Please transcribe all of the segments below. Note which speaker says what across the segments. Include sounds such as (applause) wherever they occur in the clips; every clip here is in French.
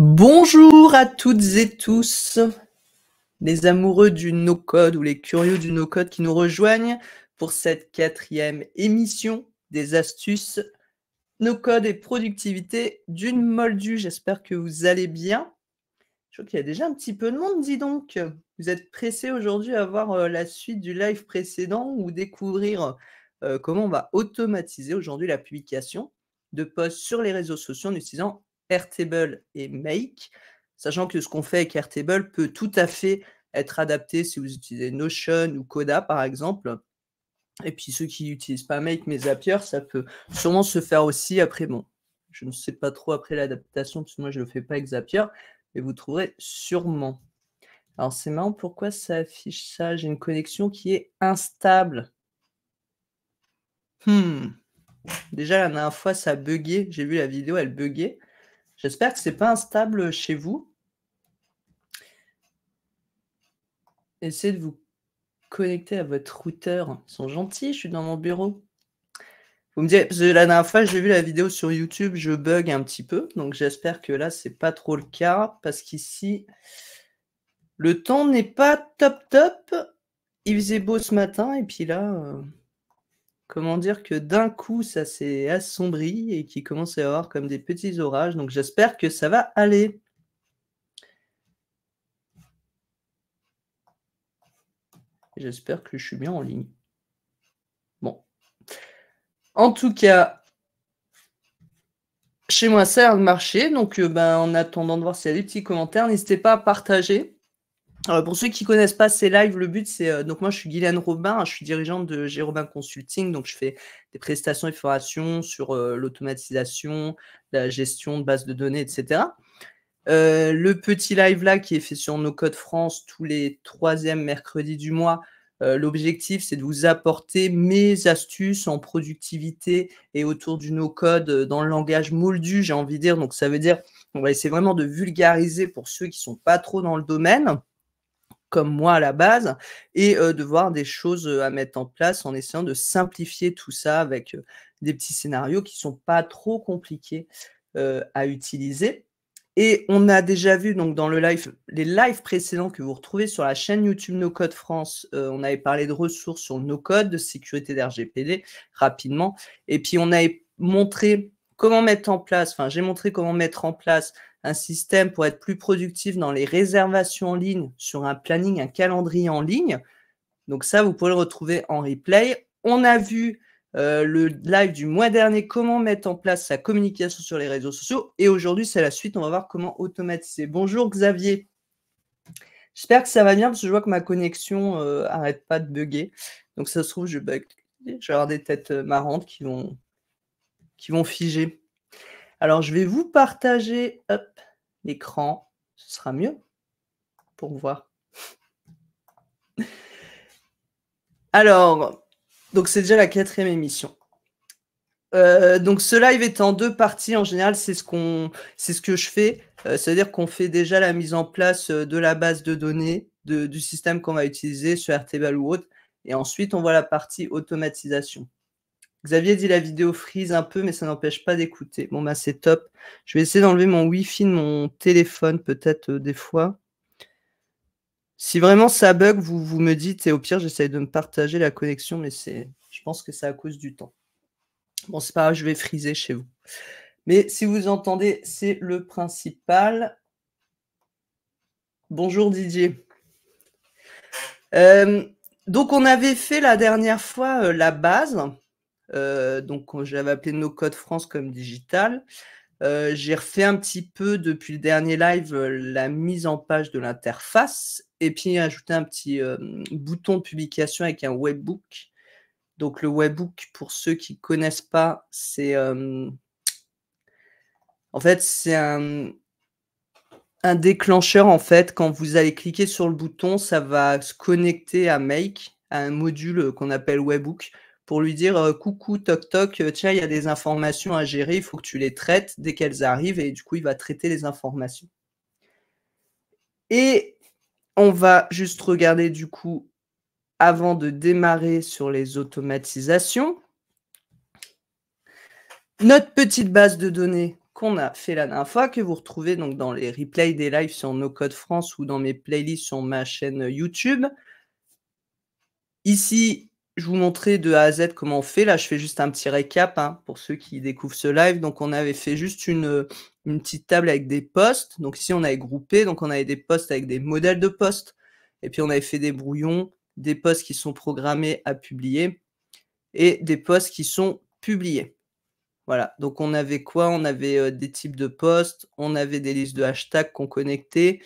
Speaker 1: Bonjour à toutes et tous, les amoureux du no-code ou les curieux du no-code qui nous rejoignent pour cette quatrième émission des astuces no-code et productivité d'une moldue. J'espère que vous allez bien. Je vois qu'il y a déjà un petit peu de monde, dis donc. Vous êtes pressés aujourd'hui à voir euh, la suite du live précédent ou découvrir euh, comment on va automatiser aujourd'hui la publication de posts sur les réseaux sociaux en utilisant Airtable et Make, sachant que ce qu'on fait avec Airtable peut tout à fait être adapté si vous utilisez Notion ou Coda, par exemple. Et puis ceux qui n'utilisent pas Make mais Zapier, ça peut sûrement se faire aussi. Après, bon, je ne sais pas trop après l'adaptation, parce que moi je ne le fais pas avec Zapier, mais vous trouverez sûrement. Alors c'est marrant, pourquoi ça affiche ça J'ai une connexion qui est instable. Hmm. Déjà la dernière fois, ça buguait. J'ai vu la vidéo, elle buguait. J'espère que ce n'est pas instable chez vous. Essayez de vous connecter à votre routeur. Ils sont gentils, je suis dans mon bureau. Vous me direz, la dernière fois, j'ai vu la vidéo sur YouTube, je bug un petit peu. Donc j'espère que là, ce n'est pas trop le cas, parce qu'ici, le temps n'est pas top top. Il faisait beau ce matin, et puis là, euh, comment dire que d'un coup ça s'est assombri et qu'il commence à y avoir comme des petits orages. Donc j'espère que ça va aller. J'espère que je suis bien en ligne. Bon. En tout cas, chez moi, ça a marché. Donc, euh, ben, en attendant de voir s'il y a des petits commentaires, n'hésitez pas à partager. Euh, pour ceux qui ne connaissent pas ces lives, le but c'est euh, donc moi je suis Guylaine Robin, je suis dirigeante de Gérobin Consulting, donc je fais des prestations et formations sur euh, l'automatisation, la gestion de bases de données, etc. le petit live là qui est fait sur nos France tous les troisièmes mercredis du mois, l'objectif c'est de vous apporter mes astuces en productivité et autour du no-code dans le langage moldu, j'ai envie de dire. Donc ça veut dire on va essayer vraiment de vulgariser pour ceux qui sont pas trop dans le domaine comme moi à la base, et de voir des choses à mettre en place en essayant de simplifier tout ça avec des petits scénarios qui ne sont pas trop compliqués à utiliser. Et on a déjà vu donc dans le live, les lives précédents que vous retrouvez sur la chaîne YouTube No France, on avait parlé de ressources sur no code, de sécurité d'RGPD rapidement. Et puis on avait montré comment mettre en place, enfin j'ai montré comment mettre en place un système pour être plus productif dans les réservations en ligne sur un planning, un calendrier en ligne. Donc ça, vous pouvez le retrouver en replay. On a vu euh, le live du mois dernier, comment mettre en place sa communication sur les réseaux sociaux. Et aujourd'hui, c'est la suite. On va voir comment automatiser. Bonjour Xavier. J'espère que ça va bien parce que je vois que ma connexion n'arrête euh, arrête pas de bugger. Donc ça se trouve, je bug. Je vais avoir des têtes euh, marrantes qui vont, qui vont figer. Alors, je vais vous partager l'écran. Ce sera mieux pour voir. Alors, donc c'est déjà la quatrième émission. Euh, donc ce live est en deux parties. En général, c'est ce c'est ce que je fais. Euh, c'est-à-dire qu'on fait déjà la mise en place euh, de la base de données du système qu'on va utiliser, sur RTBAL ou autre. Et ensuite, on voit la partie automatisation. Xavier dit la vidéo freeze un peu, mais ça n'empêche pas d'écouter. Bon, bah, c'est top. Je vais essayer d'enlever mon Wi-Fi de mon téléphone, peut-être euh, des fois. Si vraiment ça bug, vous, vous me dites, et au pire, j'essaye de me partager la connexion, mais c'est, je pense que c'est à cause du temps. Bon, c'est pas je vais friser chez vous. Mais si vous entendez, c'est le principal. Bonjour Didier. Euh, donc, on avait fait la dernière fois euh, la base. Euh, donc j'avais appelé nos codes France comme digital. Euh, j'ai refait un petit peu depuis le dernier live euh, la mise en page de l'interface et puis ajouté un petit bouton de publication avec un webbook. Donc le webbook, pour ceux qui connaissent pas, c'est en fait c'est un, un, déclencheur en fait. Quand vous allez cliquer sur le bouton, ça va se connecter à Make, à un module qu'on appelle webbook pour lui dire euh, coucou, toc toc, euh, tiens, il y a des informations à gérer, il faut que tu les traites dès qu'elles arrivent, et du coup, il va traiter les informations. Et on va juste regarder du coup, avant de démarrer sur les automatisations, notre petite base de données qu'on a fait la dernière fois, que vous retrouvez donc dans les replays des lives sur nos Code France ou dans mes playlists sur ma chaîne YouTube. Ici, je vous montrer de A à Z comment on fait. Là, je fais juste un petit récap hein, pour ceux qui découvrent ce live. Donc, on avait fait juste une, euh, petite table avec des postes. Donc, ici, on avait groupé. Donc, on avait des postes avec des modèles de postes. Et puis, on avait fait des brouillons, des postes qui sont programmés à publier et des postes qui sont publiés. Voilà. Donc, on avait quoi On avait euh, des types de postes. On avait des listes de hashtags qu'on connectait.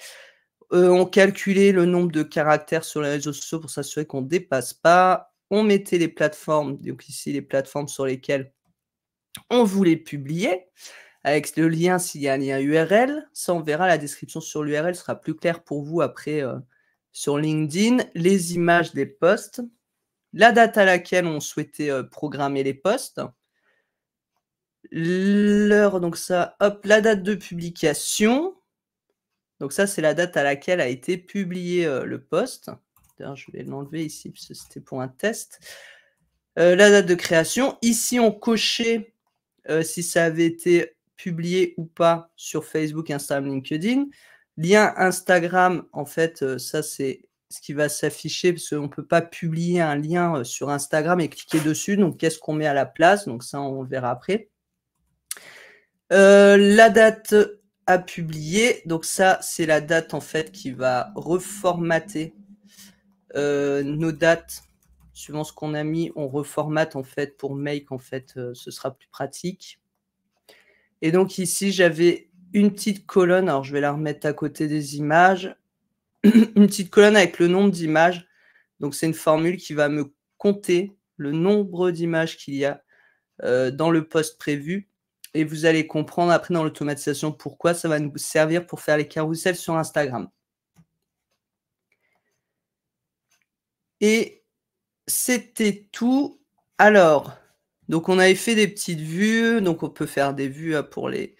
Speaker 1: Euh, on calculait le nombre de caractères sur les réseaux sociaux pour s'assurer qu'on ne dépasse pas on mettait les plateformes, donc ici les plateformes sur lesquelles on voulait publier, avec le lien s'il y a un lien URL. Ça, on verra, la description sur l'URL sera plus claire pour vous après euh, sur LinkedIn, les images des postes. la date à laquelle on souhaitait euh, programmer les postes. l'heure, donc ça, hop, la date de publication. Donc ça, c'est la date à laquelle a été publié euh, le poste. D'ailleurs, hein, je vais l'enlever ici, parce que c'était pour un test. Euh, la date de création. Ici, on cochait euh, si ça avait été publié ou pas sur Facebook, Instagram, LinkedIn. Lien Instagram, en fait, euh, ça c'est ce qui va s'afficher parce qu'on ne peut pas publier un lien sur Instagram et cliquer dessus. Donc, qu'est-ce qu'on met à la place Donc, ça, on le verra après. la date à publier, donc ça, c'est la date en fait qui va reformater euh, nos dates, suivant ce qu'on a mis, on reformate en fait pour make, en fait, euh, ce sera plus pratique. Et donc ici, j'avais une petite colonne, alors je vais la remettre à côté des images, (clears throat) une petite colonne avec le nombre d'images. Donc c'est une formule qui va me compter le nombre d'images qu'il y a euh, dans le poste prévu. Et vous allez comprendre après dans l'automatisation pourquoi ça va nous servir pour faire les carousels sur Instagram. Et c'était tout. Alors, donc on avait fait des petites vues. Donc on peut faire des vues euh, pour les,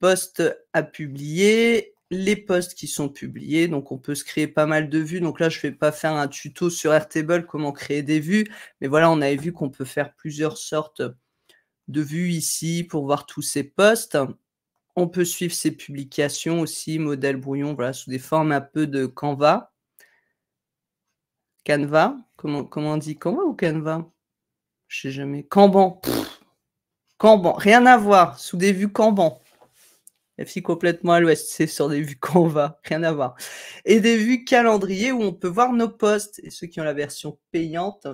Speaker 1: postes à publier, les postes qui sont publiés. Donc on peut se créer pas mal de vues. Donc là, je ne vais pas faire un tuto sur Airtable comment créer des vues. Mais voilà, on avait vu qu'on peut faire plusieurs sortes de vues ici pour voir tous ces postes. On peut suivre ces publications aussi, modèle brouillon, voilà, sous des formes un peu de Canva. Canva. Comment, on dit Canva ou Canva Je sais jamais. Kanban. Rien à voir. Sous des vues Kanban. FI complètement à l'ouest, c'est sur des vues Canva, rien à voir. Et des vues calendrier où on peut voir nos postes. Et ceux qui ont la version payante,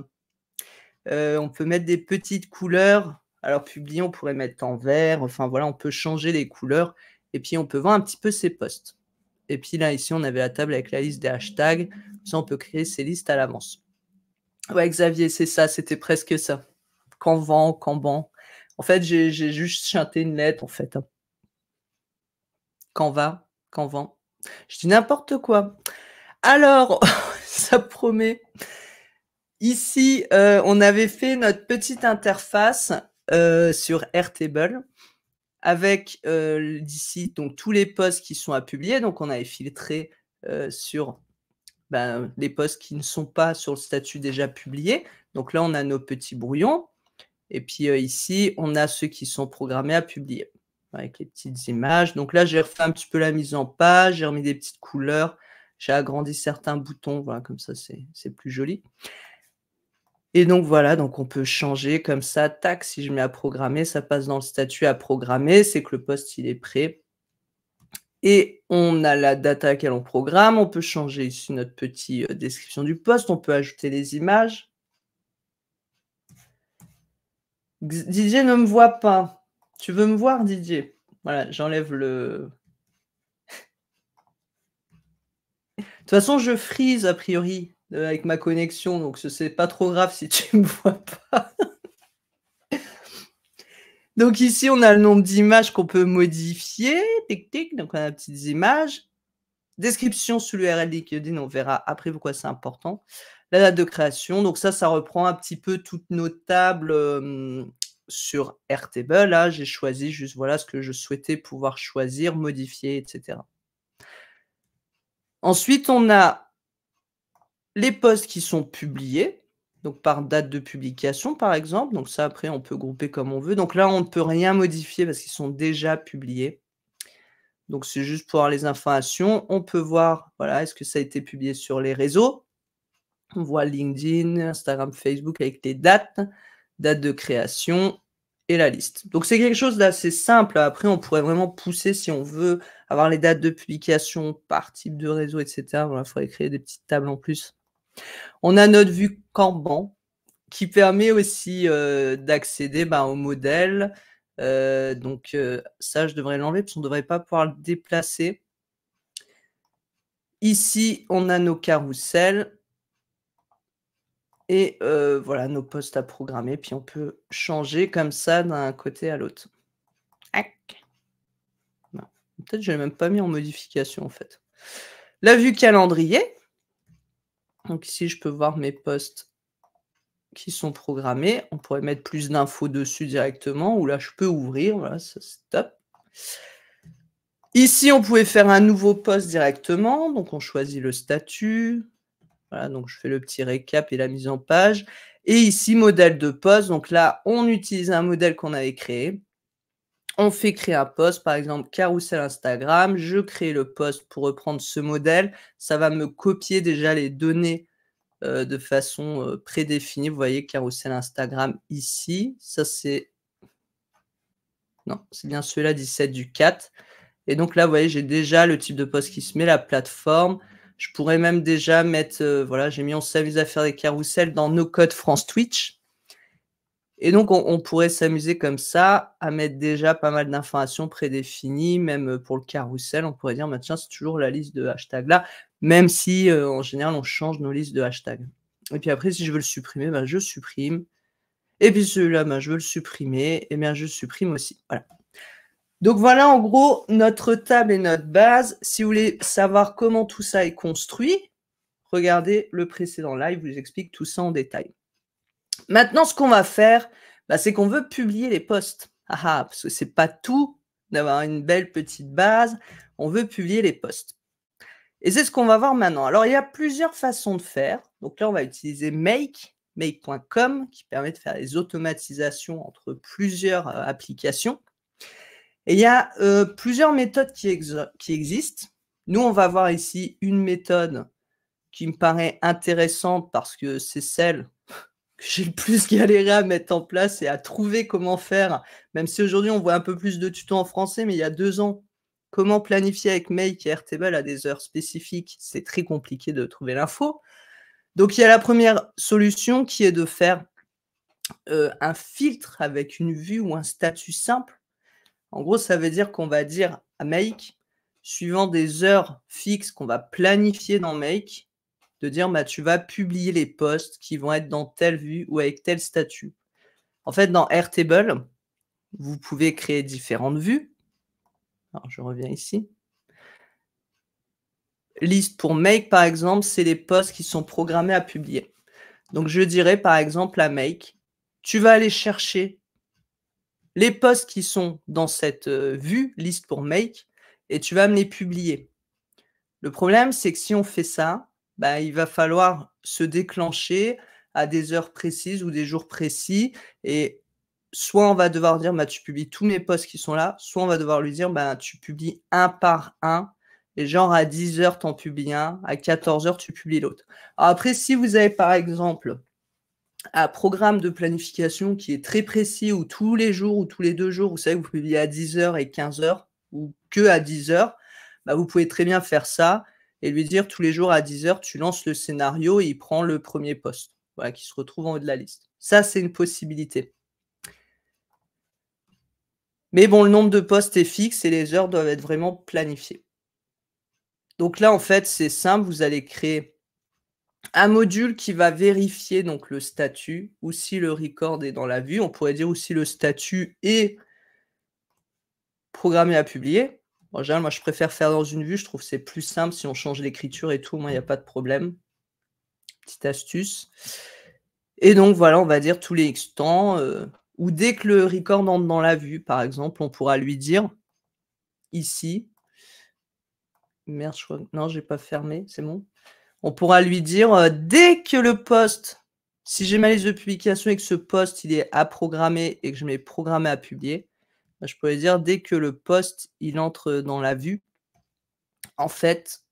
Speaker 1: euh, on peut mettre des petites couleurs. Alors publier, on pourrait mettre en vert. Enfin voilà, on peut changer les couleurs. Et puis on peut voir un petit peu ses postes. Et puis là, ici, on avait la table avec la liste des hashtags. ça, on peut créer ces listes à l'avance. Ouais, Xavier, c'est ça, c'était presque ça. qu'en Kanban. En fait, j'ai juste chanté une lettre, en fait. Canva, hein. vent. Je dis n'importe quoi. Alors, (laughs) ça promet. Ici, euh, on avait fait notre petite interface euh, sur Airtable avec d'ici donc tous les posts qui sont à publier. Donc on avait filtré sur ben, les posts qui ne sont pas sur le statut déjà publié. Donc là, on a nos petits brouillons. Et puis ici, on a ceux qui sont programmés à publier avec les petites images. Donc là, j'ai refait un petit peu la mise en page, j'ai remis des petites couleurs, j'ai agrandi certains boutons, voilà, comme ça, c'est plus joli. Et donc voilà, donc on peut changer comme ça, tac, si je mets à programmer, ça passe dans le statut à programmer, c'est que le poste il est prêt. Et on a la data à laquelle on programme, on peut changer ici notre petite euh, description du poste, on peut ajouter des images. Didier ne me voit pas. Tu veux me voir, Didier Voilà, j'enlève le. (laughs) De toute façon, je frise a priori. Euh, avec ma connexion, donc ce c'est pas trop grave si (laughs) tu me vois pas. donc ici, on a le nombre d'images qu'on peut modifier. Tic, tic, donc on a des petites images. Description sous l'URL LinkedIn, on verra après pourquoi c'est important. La date de création, donc ça, ça reprend un petit peu toutes nos tables euh, sur RTB. Là, j'ai choisi juste voilà ce que je souhaitais pouvoir choisir, modifier, etc. Ensuite, on a les posts qui sont publiés, donc par date de publication par exemple. Donc ça après on peut grouper comme on veut. Donc là on ne peut rien modifier parce qu'ils sont déjà publiés. Donc c'est juste pour avoir les informations. On peut voir, voilà, est-ce que ça a été publié sur les réseaux On voit LinkedIn, Instagram, Facebook avec les dates, date de création et la liste. Donc c'est quelque chose d'assez simple. Après on pourrait vraiment pousser si on veut avoir les dates de publication par type de réseau, etc. Il faudrait créer des petites tables en plus. On a notre vue Kanban qui permet aussi euh, d'accéder ben, au modèle. Euh, donc euh, ça, je devrais l'enlever parce qu'on ne devrait pas pouvoir le déplacer. Ici, on a nos carousels et voilà nos postes à programmer. Puis on peut changer comme ça d'un côté à l'autre. Peut-être que je ne l'ai même pas mis en modification en fait. La vue calendrier, donc ici, je peux voir mes postes qui sont programmés. On pourrait mettre plus d'infos dessus directement, ou là, je peux ouvrir. Voilà, ça, c'est top. Ici, on pouvait faire un nouveau poste directement. Donc, on choisit le statut. Voilà, donc je fais le petit récap et la mise en page. Et ici, modèle de poste. Donc là, on utilise un modèle qu'on avait créé on fait créer un post, par exemple carousel Instagram, je crée le poste pour reprendre ce modèle, ça va me copier déjà les données euh, de façon euh, prédéfinie. Vous voyez carousel Instagram ici, ça c'est... Non, c'est bien celui-là 17 du 4. Et donc là, vous voyez, j'ai déjà le type de poste qui se met, la plateforme. Je pourrais même déjà mettre, euh, voilà, j'ai mis on service à faire des carousels dans nos codes France Twitch. Et donc, on, pourrait s'amuser comme ça à mettre déjà pas mal d'informations prédéfinies, même euh, pour le carrousel. On pourrait dire, bah, tiens, c'est toujours la liste de hashtags là, même si euh, en général, on change nos listes de hashtags. Et puis après, si je veux le supprimer, bah, je supprime. Et puis celui-là, bah, je veux le supprimer. Et eh bien, je supprime aussi. Voilà. Donc voilà en gros notre table et notre base. Si vous voulez savoir comment tout ça est construit, regardez le précédent live, je vous explique tout ça en détail. Maintenant, ce qu'on va faire, bah, c'est qu'on veut publier les posts. Ah, ah, parce que ce n'est pas tout d'avoir une belle petite base. On veut publier les posts. Et c'est ce qu'on va voir maintenant. Alors, il y a plusieurs façons de faire. Donc là, on va utiliser Make, make.com, qui permet de faire des automatisations entre plusieurs euh, applications. Et il y a euh, plusieurs méthodes qui, qui existent. Nous, on va voir ici une méthode qui me paraît intéressante parce que c'est celle j'ai le plus (laughs) galéré à mettre en place et à trouver comment faire, même si aujourd'hui on voit un peu plus de tutos en français, mais il y a deux ans, comment planifier avec Make et Airtable à des heures spécifiques, c'est très compliqué de trouver l'info. Donc il y a la première solution qui est de faire euh, un filtre avec une vue ou un statut simple. En gros, ça veut dire qu'on va dire à Make, suivant des heures fixes qu'on va planifier dans Make, de dire bah, tu vas publier les posts qui vont être dans telle vue ou avec tel statut. En fait, dans Airtable, vous pouvez créer différentes vues. Alors, je reviens ici. Liste pour Make, par exemple, c'est les posts qui sont programmés à publier. Donc, je dirais, par exemple, à Make, tu vas aller chercher les posts qui sont dans cette euh, vue, liste pour Make, et tu vas me les publier. Le problème, c'est que si on fait ça, bah, il va falloir se déclencher à des heures précises ou des jours précis. Et soit on va devoir dire, bah, tu publies tous mes posts qui sont là, soit on va devoir lui dire, ben tu publies un par un. Et genre à 10 h tu en publies un, à 14 heures, tu publies l'autre. Après, si vous avez par exemple un programme de planification qui est très précis, ou tous les jours ou tous les deux jours, vous savez que vous publiez à 10 h et 15 h ou que à 10 heures, vous pouvez très bien faire ça et lui dire tous les jours à 10h, tu lances le scénario et il prend le premier poste, voilà, qui se retrouve en haut de la liste. Ça, c'est une possibilité. Mais bon, le nombre de postes est fixe et les heures doivent être vraiment planifiées. Donc là, en fait, c'est simple, vous allez créer un module qui va vérifier donc le statut ou si le record est dans la vue. On pourrait dire aussi le statut est programmé à publier. En général, moi, je préfère faire dans une vue. Je trouve que c'est plus simple si on change l'écriture et tout. Moi, il n'y a pas de problème. Petite astuce. Et donc, voilà, on va dire tous les X temps. Euh, ou dès que le record entre dans la vue, par exemple, on pourra lui dire ici. Merde, Non, je n'ai pas fermé. C'est bon. On pourra lui dire euh, dès que le poste si j'ai ma liste de publication et que ce poste il est à programmer et que je mets programmé à publier, bah, je pourrais dire, dès que le poste il entre dans la vue, en fait,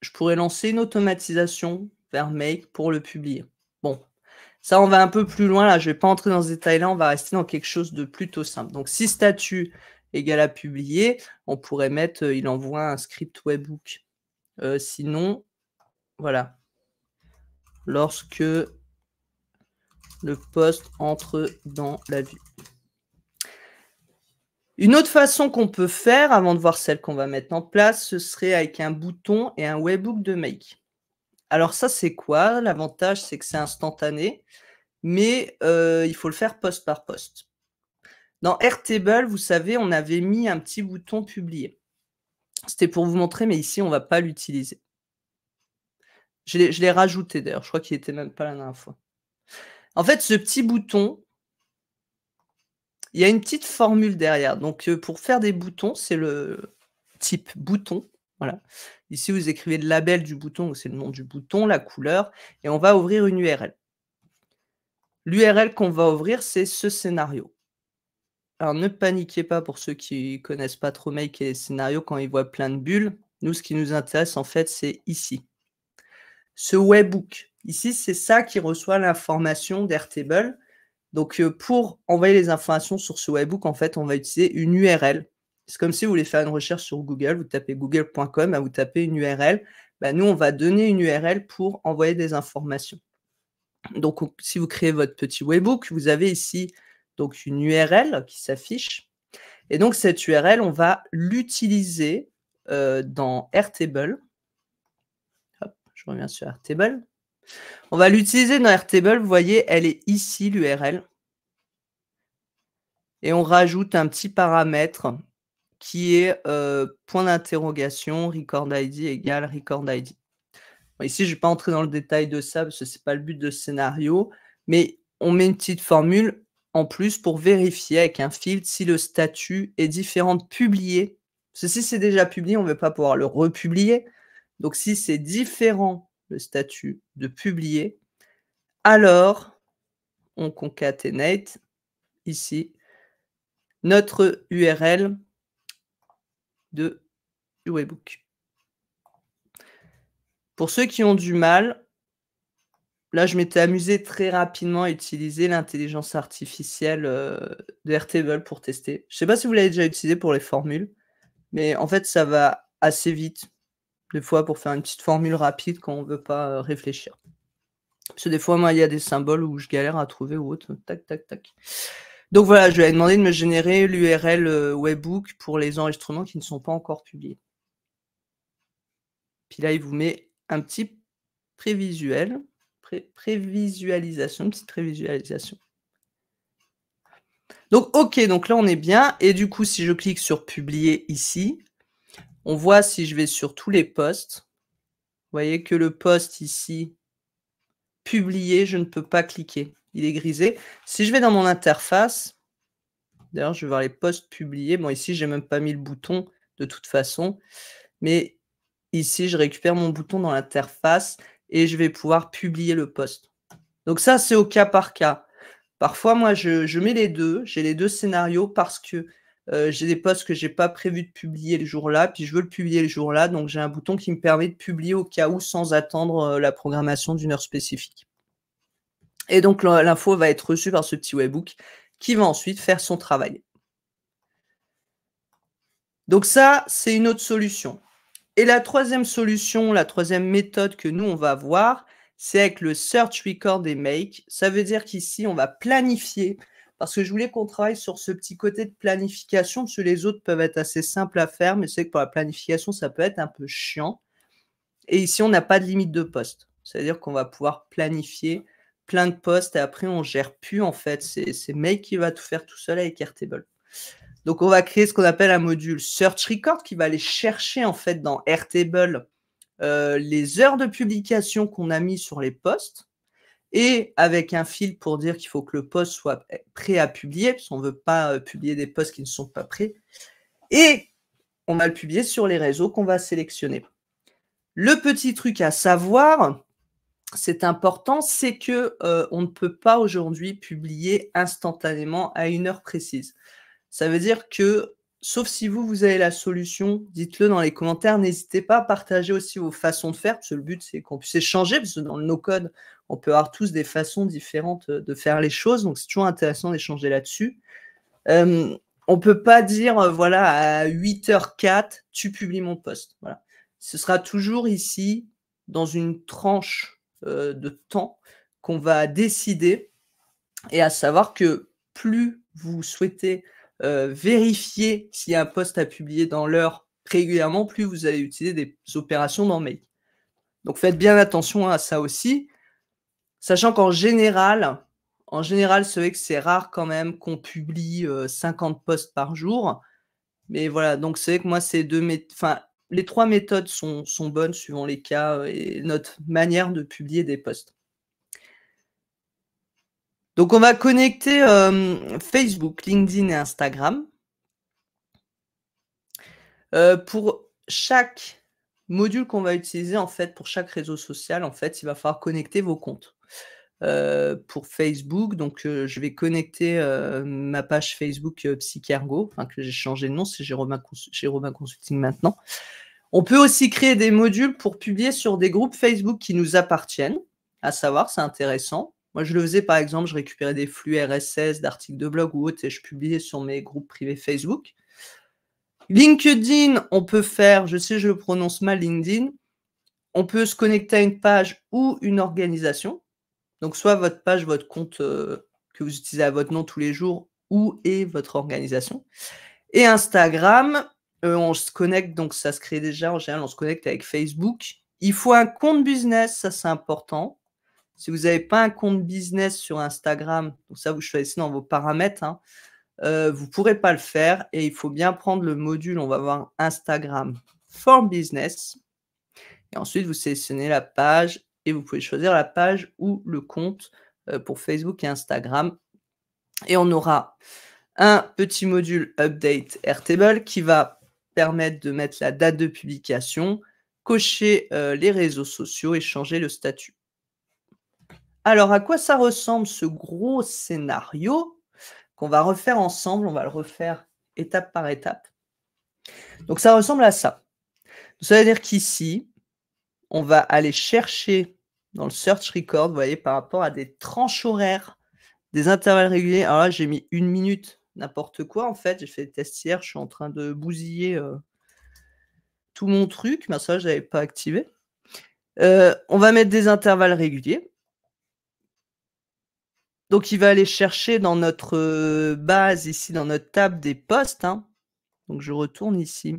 Speaker 1: je pourrais lancer une automatisation vers Make pour le publier. Bon, ça, on va un peu plus loin là. Je ne vais pas entrer dans ce détail-là. On va rester dans quelque chose de plutôt simple. Donc, si statut égale à publier, on pourrait mettre euh, il envoie un script webhook. Euh, sinon, voilà. Lorsque le poste entre dans la vue. Une autre façon qu'on peut faire avant de voir celle qu'on va mettre en place, ce serait avec un bouton et un webhook de make. Alors ça, c'est quoi L'avantage, c'est que c'est instantané, mais euh, il faut le faire poste par poste. Dans Airtable, vous savez, on avait mis un petit bouton publier. C'était pour vous montrer, mais ici, on ne va pas l'utiliser. Je l'ai rajouté d'ailleurs, je crois qu'il n'était même pas la dernière fois. En fait, ce petit bouton, il y a une petite formule derrière. Donc, euh, pour faire des boutons, c'est le type bouton. Voilà. Ici, vous écrivez le label du bouton, c'est le nom du bouton, la couleur, et on va ouvrir une URL. L'URL qu'on va ouvrir, c'est ce scénario. Alors, ne paniquez pas pour ceux qui ne connaissent pas trop Make et Scénario scénarios quand ils voient plein de bulles. Nous, ce qui nous intéresse, en fait, c'est ici. Ce webbook. Ici, c'est ça qui reçoit l'information d'Airtable donc, euh, pour envoyer les informations sur ce webbook, en fait, on va utiliser une URL. C'est comme si vous voulez faire une recherche sur Google, vous tapez google.com, vous tapez une URL. Bah, nous, on va donner une URL pour envoyer des informations. Donc, si vous créez votre petit webbook, vous avez ici donc une URL qui s'affiche. Et donc, cette URL, on va l'utiliser euh, dans Airtable. Hop, je reviens sur Airtable. On va l'utiliser dans Airtable. Vous voyez, elle est ici, l'URL. Et on rajoute un petit paramètre qui est euh, point d'interrogation, record ID égale record ID. ici, je ne vais pas entrer dans le détail de ça parce que ce n'est pas le but de ce scénario, mais on met une petite formule en plus pour vérifier avec un filtre si le statut est différent de publié. Ceci, c'est déjà publié, on ne va pas pouvoir le republier. Donc, si c'est différent le statut de publié, alors on concaténate ici notre URL de webbook. Pour ceux qui ont du mal, là je m'étais amusé très rapidement à utiliser l'intelligence artificielle euh, de Rtable pour tester. Je ne sais pas si vous l'avez déjà utilisé pour les formules, mais en fait ça va assez vite. Des fois, pour faire une petite formule rapide quand on ne veut pas euh, réfléchir. Parce que des fois, moi, il y a des symboles où je galère à trouver ou autre. Tac, tac, tac. Donc voilà, je lui ai demandé de me générer l'URL euh, webbook pour les enregistrements qui ne sont pas encore publiés. Puis là, il vous met un petit prévisuel, prévisualisation, une petite prévisualisation. Donc, OK, donc là, on est bien. Et du coup, si je clique sur publier ici, on voit si je vais sur tous les postes. Vous voyez que le poste ici, publié, je ne peux pas cliquer. Il est grisé. Si je vais dans mon interface, d'ailleurs, je vais voir les postes publiés. Bon, ici, je n'ai même pas mis le bouton de toute façon. Mais ici, je récupère mon bouton dans l'interface et je vais pouvoir publier le poste. Donc ça, c'est au cas par cas. Parfois, moi, je, je mets les deux. J'ai les deux scénarios parce que euh, j'ai des posts que j'ai pas prévu de publier le jour-là, puis je veux le publier le jour-là, donc j'ai un bouton qui me permet de publier au cas où sans attendre euh, la programmation d'une heure spécifique. Et donc l'info va être reçue par ce petit webbook qui va ensuite faire son travail. Donc ça, c'est une autre solution. Et la troisième solution, la troisième méthode que nous, on va voir, c'est avec le Search, Record et Make. Ça veut dire qu'ici, on va planifier parce que je voulais qu'on travaille sur ce petit côté de planification, parce que les autres peuvent être assez simples à faire, mais c'est que pour la planification, ça peut être un peu chiant. Et ici, on n'a pas de limite de poste. C'est-à-dire qu'on va pouvoir planifier plein de postes et après, on gère plus, en fait. C'est Make qui va tout faire tout seul avec Airtable. Donc, on va créer ce qu'on appelle un module Search Record qui va aller chercher, en fait, dans Airtable, euh, les heures de publication qu'on a mis sur les postes et avec un fil pour dire qu'il faut que le poste soit prêt à publier, parce qu'on ne veut pas euh, publier des posts qui ne sont pas prêts. Et on va le publier sur les réseaux qu'on va sélectionner. Le petit truc à savoir, c'est important, c'est que euh, on ne peut pas aujourd'hui publier instantanément à une heure précise. Ça veut dire que Sauf si vous, vous avez la solution, dites-le dans les commentaires. N'hésitez pas à partager aussi vos façons de faire, parce que le but, c'est qu'on puisse échanger, parce que dans le no-code, on peut avoir tous des façons différentes euh, de faire les choses. Donc, c'est toujours intéressant d'échanger là-dessus. Euh, on ne peut pas dire, euh, voilà, à 8h04, tu publies mon poste. Voilà. Ce sera toujours ici, dans une tranche de temps qu'on va décider, et à savoir que plus vous souhaitez s'il y a un poste à publier dans l'heure régulièrement, plus vous allez utiliser des opérations dans Mail. Donc faites bien attention à ça aussi, sachant qu'en général, en général, c'est vrai que c'est rare quand même qu'on publie 50 euh, postes par jour. Mais voilà, donc c'est vrai que moi, ces deux enfin, les trois méthodes sont, bonnes suivant les cas et notre manière de publier des postes. Donc, on va connecter euh, Facebook, LinkedIn et Instagram. Euh, pour chaque module qu'on va utiliser, en fait, pour chaque réseau social, en fait, il va falloir connecter vos comptes. Euh, pour Facebook, donc je vais connecter ma page Facebook Psychergo, que j'ai changé de nom, c'est Jérôme Consulting maintenant. On peut aussi créer des modules pour publier sur des groupes Facebook qui nous appartiennent, à savoir, c'est intéressant. Moi, je le faisais par exemple, je récupérais des flux RSS, d'articles de blog ou autres et je publiais sur mes groupes privés Facebook. LinkedIn, on peut faire, je sais, je prononce mal, LinkedIn. On peut se connecter à une page ou une organisation. Donc, soit votre page, votre compte euh, que vous utilisez à votre nom tous les jours ou et votre organisation. Et Instagram, euh, on se connecte, donc ça se crée déjà en général, on se connecte avec Facebook. Il faut un compte business, ça c'est important. Si vous n'avez pas un compte business sur Instagram, donc ça vous choisissez dans vos paramètres, hein, euh, vous ne pourrez pas le faire et il faut bien prendre le module, on va voir Instagram for Business. Et ensuite, vous sélectionnez la page et vous pouvez choisir la page ou le compte euh, pour Facebook et Instagram. Et on aura un petit module Update Airtable qui va permettre de mettre la date de publication, cocher euh, les réseaux sociaux et changer le statut. Alors, à quoi ça ressemble ce gros scénario qu'on va refaire ensemble On va le refaire étape par étape. Donc, ça ressemble à ça. Ça veut dire qu'ici, on va aller chercher dans le search record, vous voyez, par rapport à des tranches horaires, des intervalles réguliers. Alors là, j'ai mis une minute, n'importe quoi, en fait. J'ai fait des tests hier, je suis en train de bousiller euh, tout mon truc, mais ça, je n'avais pas activé. Euh, on va mettre des intervalles réguliers. Donc il va aller chercher dans notre euh, base, ici, dans notre table des postes. Hein. Donc je retourne ici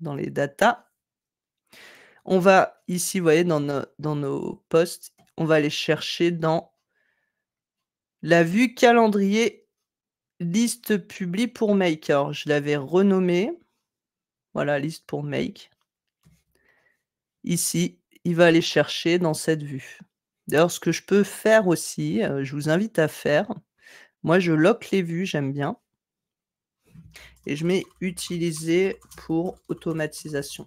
Speaker 1: dans les data. On va ici, vous voyez, dans nos, postes, on va aller chercher dans la vue calendrier liste publi pour make. Alors, je l'avais renommée. Voilà, liste pour make. Ici, il va aller chercher dans cette vue. D'ailleurs, ce que je peux faire aussi, je vous invite à faire. Moi, je lock les vues, j'aime bien. Et je mets utiliser pour automatisation.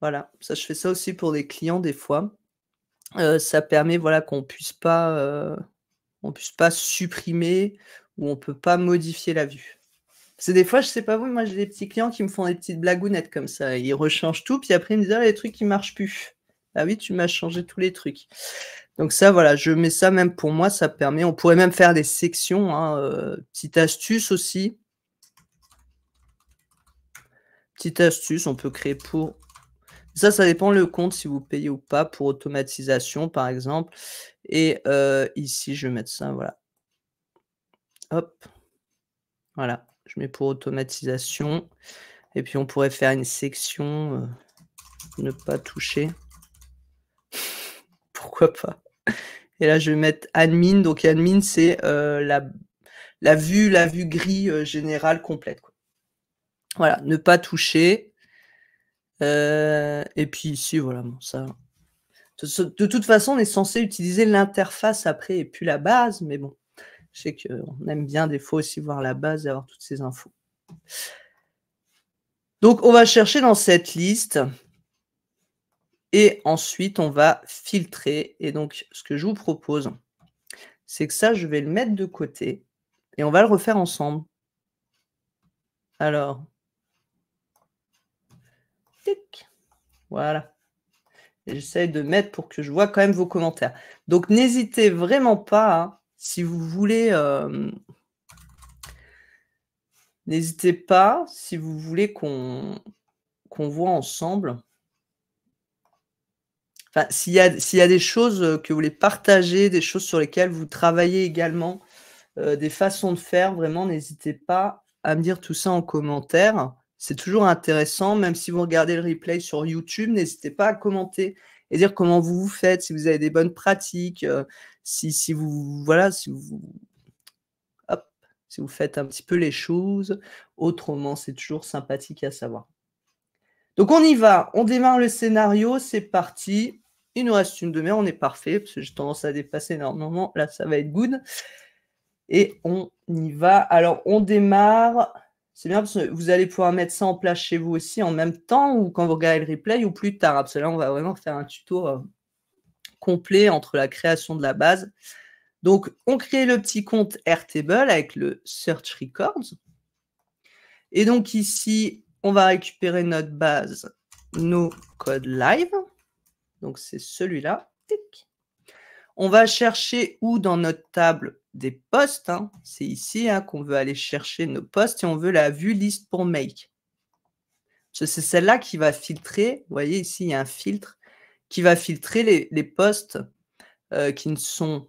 Speaker 1: Voilà, ça je fais ça aussi pour les clients des fois. ça permet voilà, qu'on puisse pas puisse pas supprimer ou on ne peut pas modifier la vue. C'est des fois, je ne sais pas vous, moi j'ai des petits clients qui me font des petites blagounettes comme ça. Ils rechangent tout, puis après ils me disent «Ah, les trucs qui marchent plus. Ah oui, tu m'as changé tous les trucs. Donc ça, voilà, je mets ça même pour moi, ça permet. On pourrait même faire des sections. Hein, euh, petite astuce aussi. Petite astuce, on peut créer pour. Ça, ça dépend le compte si vous payez ou pas pour automatisation, par exemple. Et euh, ici, je vais mettre ça, voilà. Hop. Voilà, je mets pour automatisation. Et puis, on pourrait faire une section, euh, ne pas toucher pourquoi pas. Et là, je vais mettre admin. Donc, admin, c'est euh, la, vue, la vue gris euh, générale complète. Voilà, ne pas toucher. Euh, et puis ici, voilà, ça. De, de toute façon, on est censé utiliser l'interface après et puis la base, mais bon, je sais qu'on aime bien des fois aussi voir la base et avoir toutes ces infos. Donc, on va chercher dans cette liste. Et ensuite, on va filtrer. Et donc, ce que je vous propose, c'est que ça, je vais le mettre de côté et on va le refaire ensemble. Alors, voilà. J'essaie de mettre pour que je vois quand même vos commentaires. Donc, n'hésitez vraiment pas, hein, si vous voulez... Euh, n'hésitez pas, si vous voulez qu'on qu'on voit ensemble s'il y, a des choses euh, que vous voulez partager, des choses sur lesquelles vous travaillez également, euh, des façons de faire, vraiment, n'hésitez pas à me dire tout ça en commentaire. C'est toujours intéressant, même si vous regardez le replay sur YouTube, n'hésitez pas à commenter et dire comment vous vous faites, si vous avez des bonnes pratiques, euh, si, vous voilà, si vous si vous faites un petit peu les choses autrement, c'est toujours sympathique à savoir. Donc on y va, on démarre le scénario, c'est parti. Il nous reste une demi-heure, on est parfait, parce que j'ai tendance à dépasser énormément. Là, ça va être good. Et on y va. Alors, on démarre. C'est bien parce que vous allez pouvoir mettre ça en place chez vous aussi en même temps ou quand vous regardez le replay ou plus tard. Parce que là, on va vraiment faire un tuto euh, complet entre la création de la base. Donc, on crée le petit compte Airtable avec le Search Records. Et donc ici, on va récupérer notre base, nos codes live. Donc c'est celui-là. On va chercher où dans notre table des postes. Hein. C'est ici hein, qu'on veut aller chercher nos postes et on veut la vue liste pour make. C'est celle-là qui va filtrer. Vous voyez ici, il y a un filtre qui va filtrer les, postes euh, qui ne sont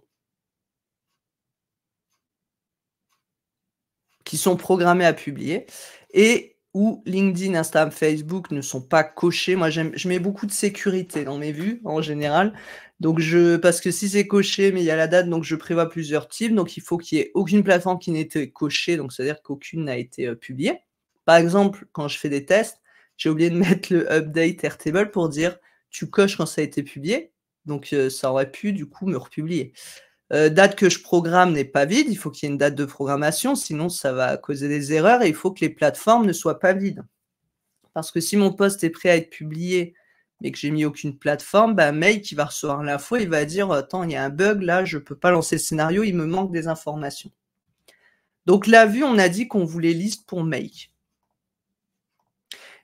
Speaker 1: qui sont programmés à publier et où LinkedIn, Instagram, Facebook ne sont pas cochés. Moi, je mets beaucoup de sécurité dans mes vues en général. Donc, je, parce que si c'est coché, mais il y a la date, donc je prévois plusieurs types. Donc, il faut qu'il y ait aucune plateforme qui n'ait été cochée, donc c'est-à-dire qu'aucune n'a été euh, publiée. Par exemple, quand je fais des tests, j'ai oublié de mettre le update Airtable pour dire tu coches quand ça a été publié. Donc, euh, ça aurait pu, du coup, me republier. Euh, date que je programme n'est pas vide, il faut qu'il y ait une date de programmation, sinon ça va causer des erreurs et il faut que les plateformes ne soient pas vides. Parce que si mon poste est prêt à être publié mais que j'ai mis aucune plateforme, bah, mail qui va recevoir l'info, il va dire Attends, il y a un bug là, je ne peux pas lancer le scénario, il me manque des informations. Donc la vue, on a dit qu'on voulait liste pour make.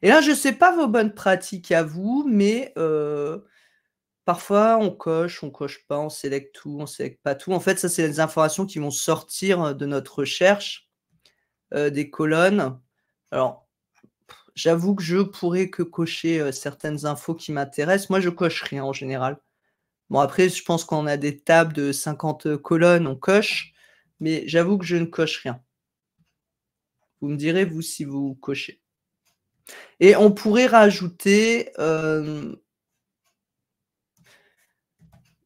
Speaker 1: Et là, je ne sais pas vos bonnes pratiques à vous, mais euh, parfois on coche, on coche pas, on sélecte tout, on sélecte pas tout. En fait, ça, c'est les informations qui vont sortir de notre recherche, des colonnes. Alors, j'avoue que je pourrais que cocher certaines infos qui m'intéressent. Moi, je coche rien en général. Bon, après, je pense qu'on a des tables de 50 colonnes, on coche, mais j'avoue que je ne coche rien. Vous me direz, vous, si vous cochez. Et on pourrait rajouter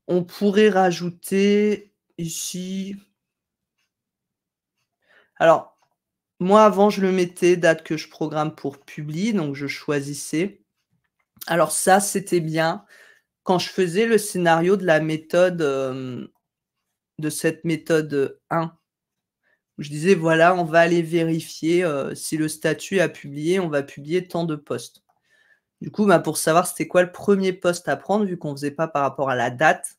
Speaker 1: on pourrait rajouter ici. Alors, moi, avant, je le mettais date que je programme pour publier, donc je choisissais. Alors, ça, c'était bien quand je faisais le scénario de la méthode, euh, de cette méthode 1. je disais, voilà, on va aller vérifier euh, si le statut a publié, on va publier tant de postes. Du coup, bah, pour savoir c'était quoi le premier poste à prendre, vu qu'on ne faisait pas par rapport à la date,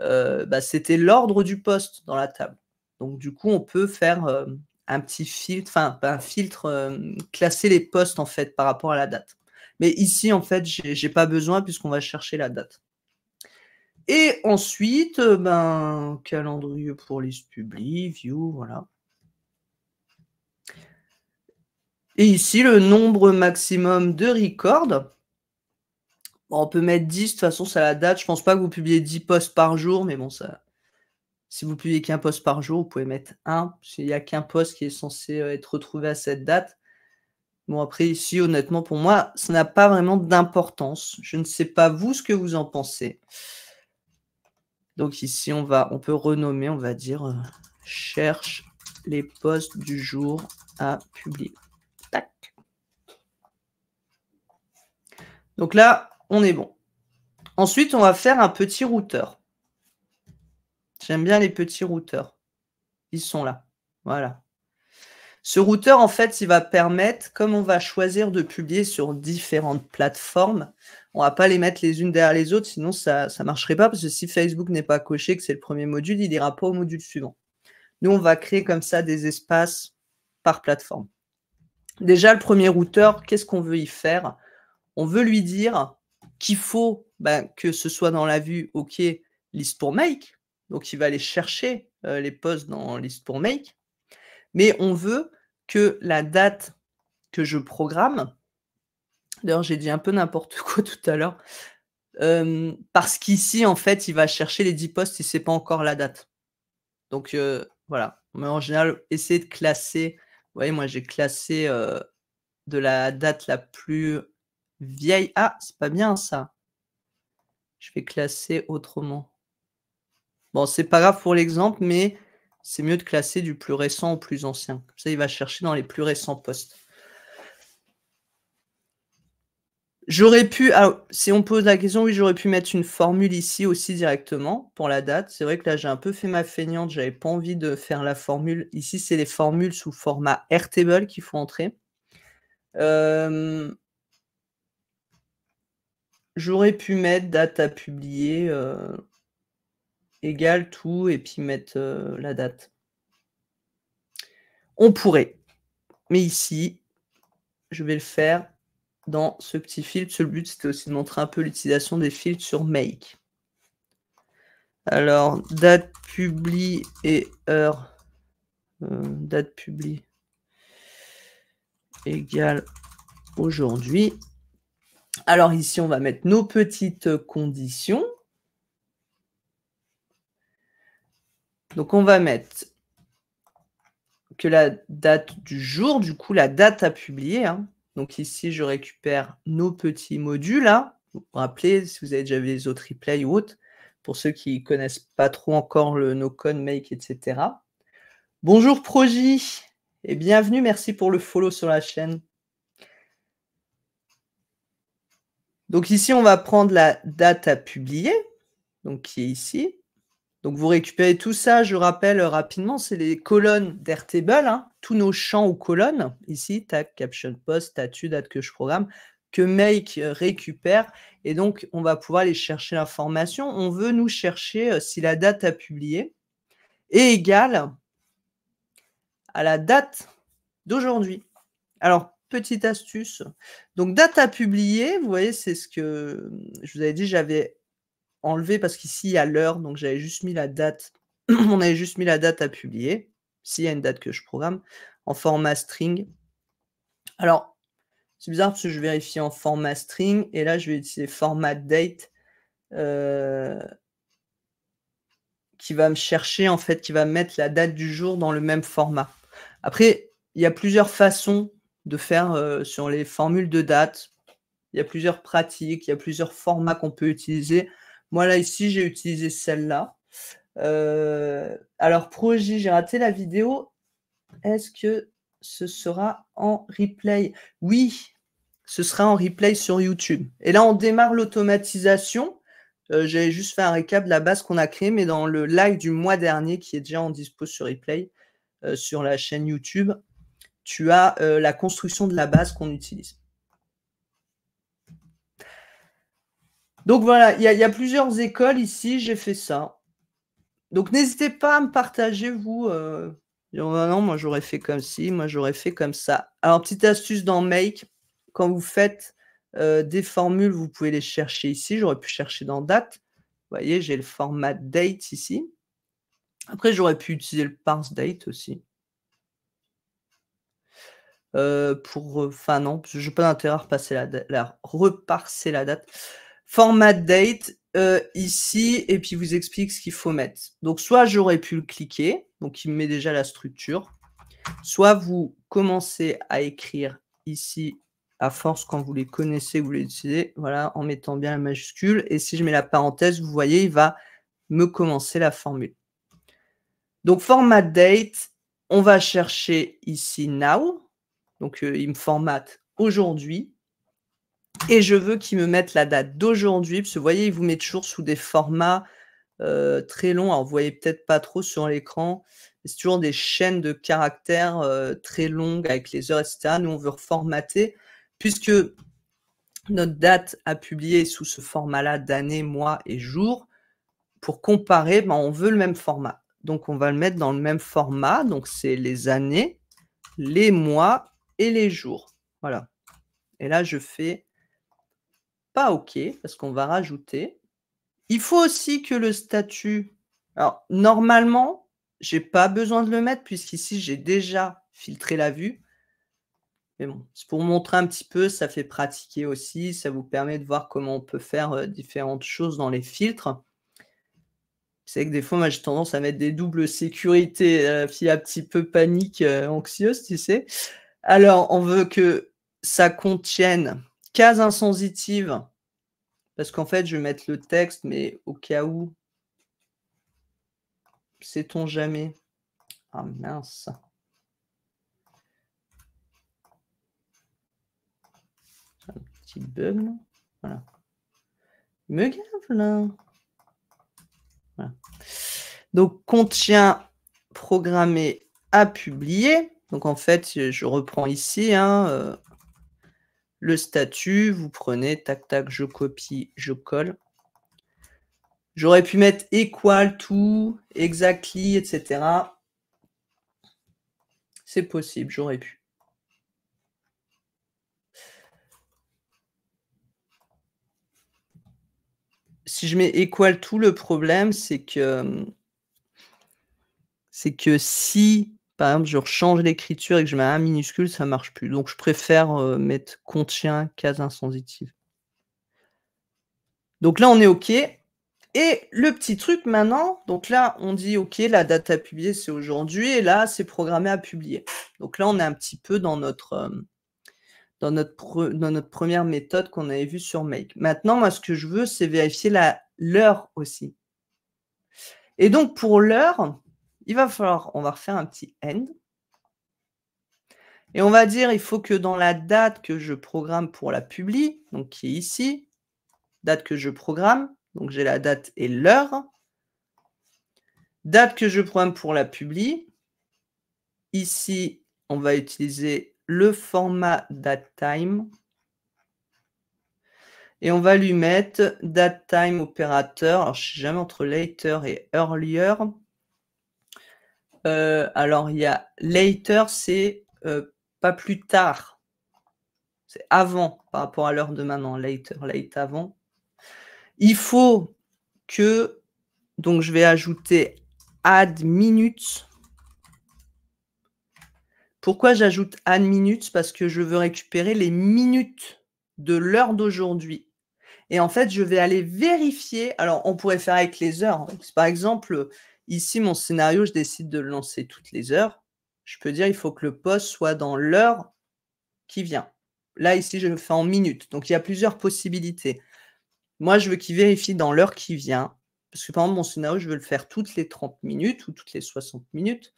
Speaker 1: euh, bah, c'était l'ordre du poste dans la table. Donc du coup, on peut faire euh, un petit filtre, enfin un filtre, euh, classer les postes en fait par rapport à la date. Mais ici, en fait, j'ai pas besoin puisqu'on va chercher la date. Et ensuite, ben, calendrier pour liste publique, view, voilà. Et ici, le nombre maximum de records. on peut mettre 10, de toute façon, ça la date. Je pense pas que vous publiez 10 posts par jour, mais bon, ça. Si vous publiez qu'un post par jour, vous pouvez mettre un, s'il n'y a qu'un post qui est censé euh, être retrouvé à cette date. Bon, après, ici, honnêtement, pour moi, ça n'a pas vraiment d'importance. Je ne sais pas vous ce que vous en pensez. Donc ici, on, va, on peut renommer, on va dire, euh, cherche les postes du jour à publier. Donc là, on est bon. Ensuite, on va faire un petit routeur. J'aime bien les petits routeurs. Ils sont là. Voilà. Ce routeur, en fait, il va permettre, comme on va choisir de publier sur différentes plateformes, on ne va pas les mettre les unes derrière les autres, sinon ça ne marcherait pas, parce que si Facebook n'est pas coché, que c'est le premier module, il n'ira pas au module suivant. Nous, on va créer comme ça des espaces par plateforme. Déjà, le premier routeur, qu'est-ce qu'on veut y faire on veut lui dire qu'il faut ben, que ce soit dans la vue OK list pour make. Donc, il va aller chercher euh, les postes dans liste pour make. Mais on veut que la date que je programme, d'ailleurs, j'ai dit un peu n'importe (laughs) quoi tout à l'heure, euh, parce qu'ici, en fait, il va chercher les 10 postes Il c'est pas encore la date. Donc, euh, voilà. Mais en général, essayer de classer. Vous voyez, moi, j'ai classé de la date la plus vieille. Ah, c'est pas bien ça. Je vais classer autrement. Bon, c'est pas grave pour l'exemple, mais c'est mieux de classer du plus récent au plus ancien. Comme ça, il va chercher dans les plus récents postes. J'aurais pu, ah, si on pose la question, oui, j'aurais pu mettre une formule ici aussi directement pour la date. C'est vrai que là, j'ai un peu fait ma feignante, j'avais pas envie de faire la formule. Ici, c'est les formules sous format Airtable qu'il faut entrer. Euh, J'aurais pu mettre date à publier euh, égale tout et puis mettre euh, la date. On pourrait. Mais ici, je vais le faire dans ce petit filtre. Le but, c'était aussi de montrer un peu l'utilisation des filtres sur Make. Alors, date publie et heure. Euh, date publie égale aujourd'hui. Alors ici, on va mettre nos petites conditions. Donc on va mettre que la date du jour, du coup la date à publier. Hein. Donc ici, je récupère nos petits modules. Hein. Vous vous rappelez, si vous avez déjà vu les autres replays ou autres, pour ceux qui ne connaissent pas trop encore le no con make, etc. Bonjour Proji et bienvenue, merci pour le follow sur la chaîne. Donc ici, on va prendre la date à publier, donc qui est ici. Donc vous récupérez tout ça, je rappelle euh, rapidement, c'est les colonnes d'Airtable, hein. tous nos champs ou colonnes, ici, tag, caption, post, statut, date que je programme, que make euh, récupère. Et donc, on va pouvoir aller chercher l'information. On veut nous chercher euh, si la date à publier est égale à la date d'aujourd'hui. Alors, petite astuce. Donc, date à publier, vous voyez, c'est ce que mmh, je vous avais dit, j'avais enlevé parce qu'ici, il y a l'heure, donc j'avais juste mis la date. (clears throat) On avait juste mis la date à publier, s'il y a une date que je programme, en format string. Alors, c'est bizarre parce que je vérifie en format string, et là, je vais utiliser format date. Euh, qui va me chercher, en fait, qui va mettre la date du jour dans le même format. Après, il y a plusieurs façons de faire euh, sur les formules de date. Il y a plusieurs pratiques, il y a plusieurs formats qu'on peut utiliser. Moi, là, ici, j'ai utilisé celle-là. Euh, alors, Projet, j'ai raté la vidéo. Est-ce que ce sera en replay Oui, ce sera en replay sur YouTube. Et là, on démarre l'automatisation. Euh, j'avais juste fait un récap de la base qu'on a créée, mais dans le live du mois dernier, qui est déjà en dispo sur replay sur la chaîne YouTube, tu as euh, la construction de la base qu'on utilise. Donc voilà, il y, a plusieurs écoles ici, j'ai fait ça. Donc n'hésitez pas à me partager, vous. Euh, ah non, moi j'aurais fait comme ci, moi j'aurais fait comme ça. Alors, petite astuce dans Make, quand vous faites euh, des formules, vous pouvez les chercher ici. J'aurais pu chercher dans Date. Vous voyez, j'ai le format Date ici. Après, j'aurais pu utiliser le parse date aussi. Euh, pour, euh, enfin non, je n'ai pas d'intérêt à repasser la, date. Format date euh, ici, et puis vous explique ce qu'il faut mettre. Donc soit j'aurais pu le cliquer, donc il me met déjà la structure, soit vous commencez à écrire ici à force quand vous les connaissez, vous les utilisez, voilà, en mettant bien la majuscule. Et si je mets la parenthèse, vous voyez, il va me commencer la formule. Donc, format date, on va chercher ici now. Donc, euh, il me formate aujourd'hui. Et je veux qu'il me mette la date d'aujourd'hui. Parce que vous voyez, il vous met toujours sous des formats euh, très longs. Alors, vous voyez peut-être pas trop sur l'écran. C'est toujours des chaînes de caractères euh, très longues avec les heures, etc. Nous, on veut reformater. Puisque notre date a publié sous ce format-là d'année, mois et jour, pour comparer, ben, on veut le même format. Donc, on va le mettre dans le même format. Donc, c'est les années, les mois les jours. Voilà. Et là, je fais pas OK parce qu'on va rajouter. Il faut aussi que le statut. Alors, normalement, j'ai pas besoin de le mettre puisqu'ici, j'ai déjà filtré la vue. Mais bon, c'est pour montrer un petit peu, ça fait pratiquer aussi, ça vous permet de voir comment on peut faire euh, différentes choses dans les filtres. C'est que des fois, moi, j'ai tendance à mettre des doubles sécurités, euh, un petit peu panique, euh, anxieuse, tu sais. Alors, on veut que ça contienne case insensitive, parce qu'en fait, je vais mettre le texte, mais au cas où, sait-on jamais Ah mince Un petit bug, Voilà. Il me gave, là. Donc, contient, programmé, à publier. Donc en fait, je reprends ici hein, euh, le statut, vous prenez, tac, tac, je copie, je colle. J'aurais pu mettre equal to, exactly, etc. C'est possible, j'aurais pu. Si je mets equal tout, le problème, c'est que c'est que si par exemple, je change l'écriture et que je mets un minuscule, ça ne marche plus. Donc, je préfère euh, mettre contient case insensitive. Donc là, on est OK. Et le petit truc maintenant, donc là, on dit OK, la date à publier, c'est aujourd'hui, et là, c'est programmé à publier. Donc là, on est un petit peu dans notre, euh, dans notre, dans notre première méthode qu'on avait vue sur Make. Maintenant, moi, ce que je veux, c'est vérifier l'heure aussi. Et donc, pour l'heure, il va falloir, on va refaire un petit end. Et on va dire, il faut que dans la date que je programme pour la publie donc qui est ici, date que je programme, donc j'ai la date et l'heure, date que je programme pour la publie ici, on va utiliser le format DateTime et on va lui mettre DateTime opérateur. Alors, je ne jamais entre later et earlier. Euh, alors, il y a later, c'est euh, pas plus tard. C'est avant par rapport à l'heure de maintenant. Later, late avant. Il faut que, donc je vais ajouter add minutes. Pourquoi j'ajoute add minutes Parce que je veux récupérer les minutes de l'heure d'aujourd'hui. Et en fait, je vais aller vérifier. Alors, on pourrait faire avec les heures. Par exemple, Ici, mon scénario, je décide de le lancer toutes les heures. Je peux dire, il faut que le poste soit dans l'heure qui vient. Là, ici, je le fais en minutes. Donc, il y a plusieurs possibilités. Moi, je veux qu'il vérifie dans l'heure qui vient. Parce que, par exemple, mon scénario, je veux le faire toutes les 30 minutes ou toutes les 60 minutes.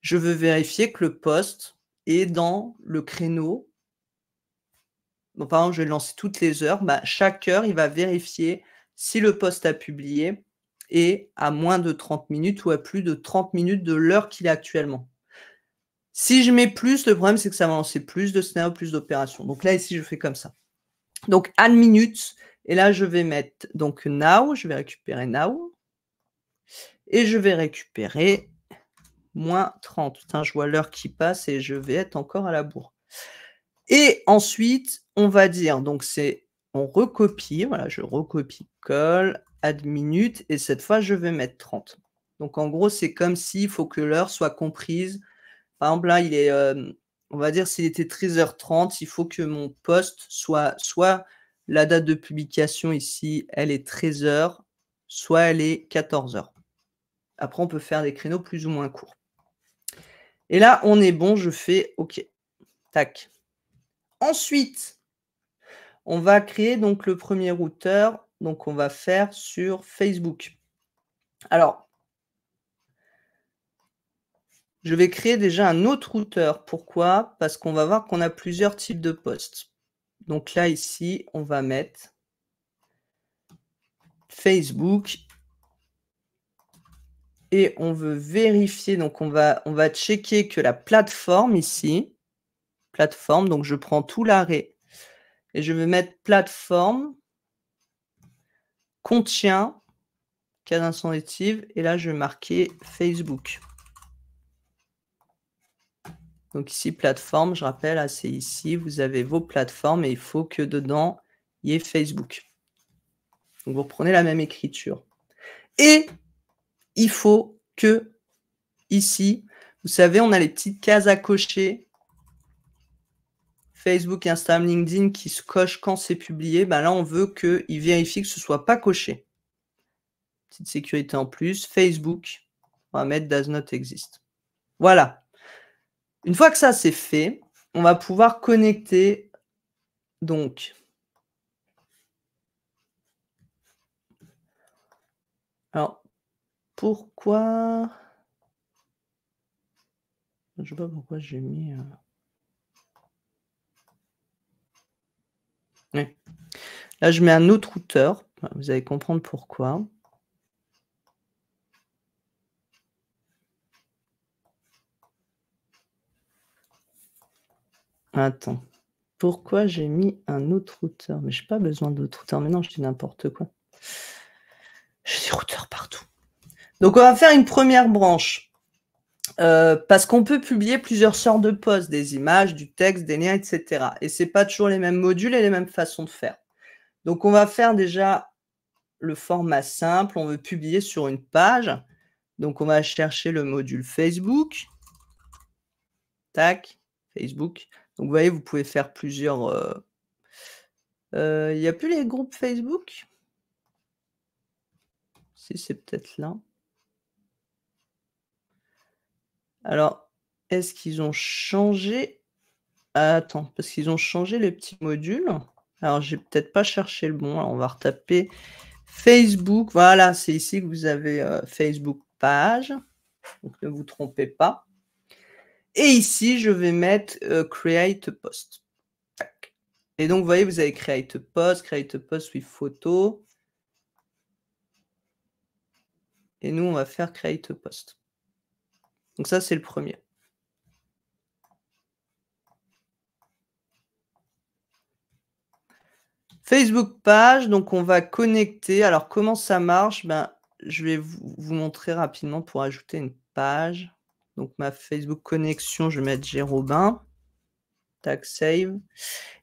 Speaker 1: Je veux vérifier que le poste est dans le créneau. Donc, par exemple, je vais le lancer toutes les heures. Bah, chaque heure, il va vérifier si le poste a publié et à moins de 30 minutes ou à plus de 30 minutes de l'heure qu'il est actuellement. Si je mets plus, le problème, c'est que ça va lancer plus de scénarios, plus d'opérations. Donc là, ici, je fais comme ça. Donc, add minutes. Et là, je vais mettre donc now. Je vais récupérer now. Et je vais récupérer moins 30. je vois l'heure qui passe et je vais être encore à la bourre. Et ensuite, on va dire, donc c'est, on recopie. Voilà, je recopie, colle minutes et cette fois, je vais mettre 30. Donc en gros, c'est comme s'il faut que l'heure soit comprise. Par exemple, là, il est, euh, on va dire, s'il était 13h30, il faut que mon poste soit soit la date de publication ici, elle est 13h, soit elle est 14h. Après, on peut faire des créneaux plus ou moins courts. Et là, on est bon, je fais OK. Tac. Ensuite, on va créer donc le premier routeur donc, on va faire sur Facebook. Alors, je vais créer déjà un autre routeur. Pourquoi Parce qu'on va voir qu'on a plusieurs types de postes. Donc là, ici, on va mettre Facebook. Et on veut vérifier, donc on va, on va checker que la plateforme ici, plateforme, donc je prends tout l'arrêt. Et je vais mettre plateforme contient cadence sensitive et là je vais marquer Facebook. Donc ici plateforme, je rappelle, ah, c'est ici, vous avez vos plateformes et il faut que dedans il y ait Facebook. Donc vous reprenez la même écriture. Et il faut que ici, vous savez, on a les petites cases à cocher Facebook, Instagram, LinkedIn qui se coche quand c'est publié, ben là, on veut qu'ils vérifient que ce ne soit pas coché. Petite sécurité en plus. Facebook, on va mettre does not exist. Voilà. Une fois que ça, c'est fait, on va pouvoir connecter donc. Alors, pourquoi Je ne sais pas pourquoi j'ai mis. Euh, Là, je mets un autre routeur. Vous allez comprendre pourquoi. Attends. Pourquoi j'ai mis un autre routeur Mais je n'ai pas besoin d'autre routeur. Maintenant, je dis n'importe quoi. J'ai des routeurs partout. Donc, on va faire une première branche. Euh, parce qu'on peut publier plusieurs sortes de posts, des images, du texte, des liens, etc. Et ce n'est pas toujours les mêmes modules et les mêmes façons de faire. Donc, on va faire déjà le format simple. On veut publier sur une page. Donc, on va chercher le module Facebook. Tac, Facebook. Donc, vous voyez, vous pouvez faire plusieurs... Euh, euh, il n'y a plus les groupes Facebook Si, c'est peut-être là. Alors, est-ce qu'ils ont changé ah, Attends, parce qu'ils ont changé les petits modules. Alors, j'ai peut-être pas cherché le bon. on va retaper Facebook. Voilà, c'est ici que vous avez euh, Facebook page. Donc, ne vous trompez pas. Et ici, je vais mettre euh, Create Post. Et donc, vous voyez, vous avez Create Post, Create Post with Photo. Et nous, on va faire Create Post. Donc ça, c'est le premier. Facebook page, donc on va connecter. Alors comment ça marche ben, Je vais vous, montrer rapidement pour ajouter une page. Donc ma Facebook connexion, je vais mettre Jérobin. Tac, save.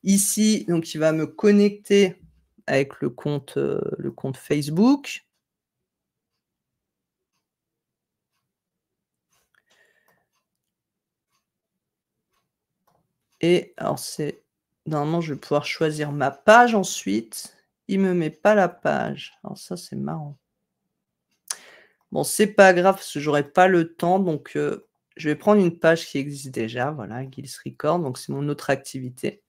Speaker 1: Ici, donc il va me connecter avec le compte, euh, le compte Facebook. Et alors, c'est normalement, je vais pouvoir choisir ma page ensuite. Il ne me met pas la page. Alors, ça, c'est marrant. Bon, c'est pas grave parce que pas le temps. Donc, euh, je vais prendre une page qui existe déjà. Voilà, Guilds Record. Donc, c'est mon autre activité.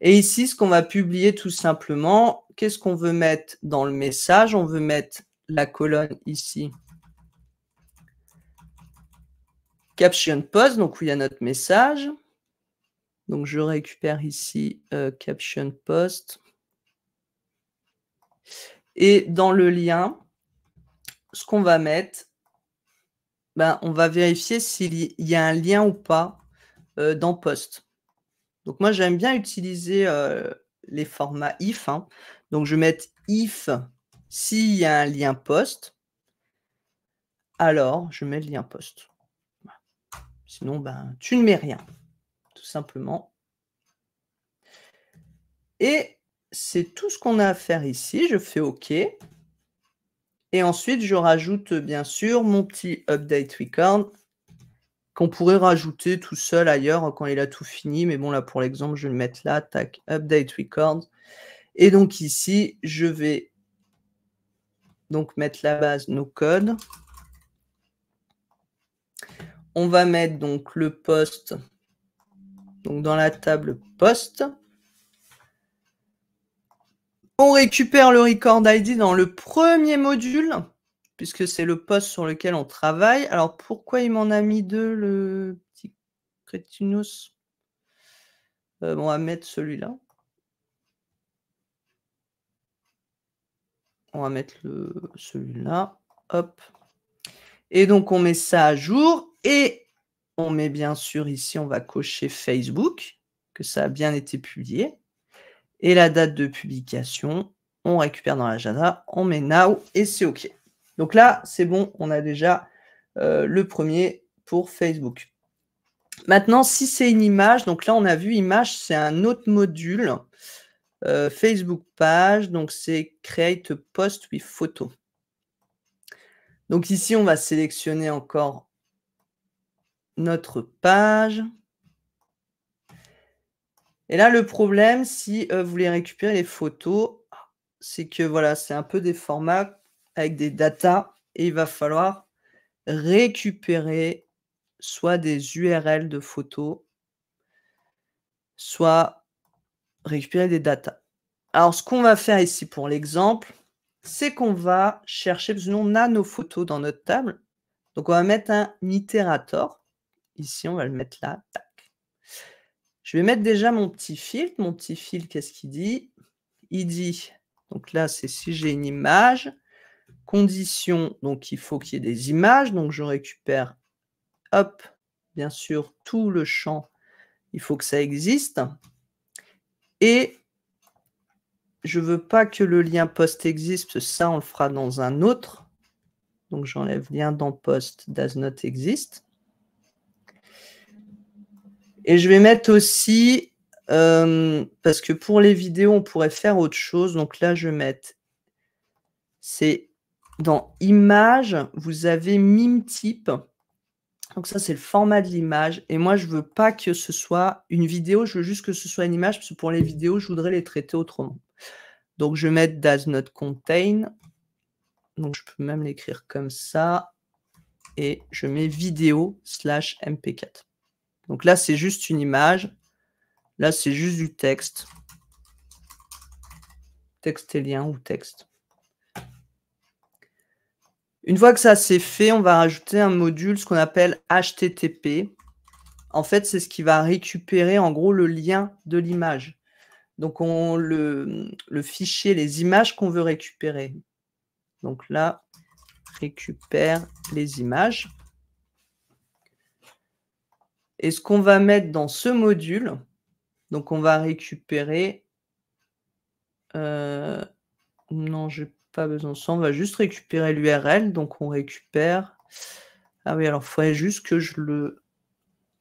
Speaker 1: Et ici, ce qu'on va publier tout simplement, qu'est-ce qu'on veut mettre dans le message On veut mettre la colonne ici, caption post, donc où il y a notre message. Donc je récupère ici euh, caption post. Et dans le lien, ce qu'on va mettre, ben, on va vérifier s'il y a un lien ou pas euh, dans post. Donc moi j'aime bien utiliser euh, les formats if. Hein. Donc je vais mettre if s'il y a un lien post. Alors je mets le lien post. Sinon, ben, tu ne mets rien simplement. Et c'est tout ce qu'on a à faire ici. Je fais OK. Et ensuite, je rajoute bien sûr mon petit update record qu'on pourrait rajouter tout seul ailleurs quand il a tout fini. Mais bon, là, pour l'exemple, je vais le mettre là, tac, update record. Et donc ici, je vais donc mettre la base nos codes. On va mettre donc le poste donc dans la table poste, on récupère le record ID dans le premier module, puisque c'est le poste sur lequel on travaille. Alors pourquoi il m'en a mis deux, le petit Crétinus euh, On va mettre celui-là. On va mettre celui-là. Hop. Et donc on met ça à jour. Et on met bien sûr ici, on va cocher Facebook, que ça a bien été publié. Et la date de publication, on récupère dans l'agenda, on met now et c'est OK. Donc là, c'est bon, on a déjà euh, le premier pour Facebook. Maintenant, si c'est une image, donc là, on a vu image, c'est un autre module. Euh, Facebook page, donc c'est create post with photo. Donc ici, on va sélectionner encore notre page. Et là, le problème, si euh, vous voulez récupérer les photos, c'est que voilà, c'est un peu des formats avec des datas et il va falloir récupérer soit des URL de photos, soit récupérer des datas. Alors, ce qu'on va faire ici pour l'exemple, c'est qu'on va chercher, parce que nous, on a nos photos dans notre table. Donc, on va mettre un itérator ici, on va le mettre là. Je vais mettre déjà mon petit filtre. Mon petit filtre, qu'est-ce qu'il dit Il dit, donc là, c'est si j'ai une image, condition, donc il faut qu'il y ait des images. Donc je récupère, hop, bien sûr, tout le champ. Il faut que ça existe. Et je ne veux pas que le lien post existe, ça on le fera dans un autre. Donc j'enlève lien dans post does not exist. Et je vais mettre aussi, euh, parce que pour les vidéos, on pourrait faire autre chose. Donc là, je vais mettre, c'est dans Images, vous avez mime type. Donc ça, c'est le format de l'image. Et moi, je ne veux pas que ce soit une vidéo, je veux juste que ce soit une image, parce que pour les vidéos, je voudrais les traiter autrement. Donc, je vais mettre does not contain. Donc, je peux même l'écrire comme ça. Et je mets vidéo slash mp4. Donc là, c'est juste une image. Là, c'est juste du texte. Texte et lien ou texte. Une fois que ça c'est fait, on va rajouter un module, ce qu'on appelle HTTP. En fait, c'est ce qui va récupérer en gros le lien de l'image. Donc, on, le fichier, les images qu'on veut récupérer. Donc là, récupère les images. Et ce qu'on va mettre dans ce module, donc on va récupérer... Euh, non, je n'ai pas besoin de ça. On va juste récupérer l'URL. Donc on récupère... Ah oui, alors il faudrait juste que je le,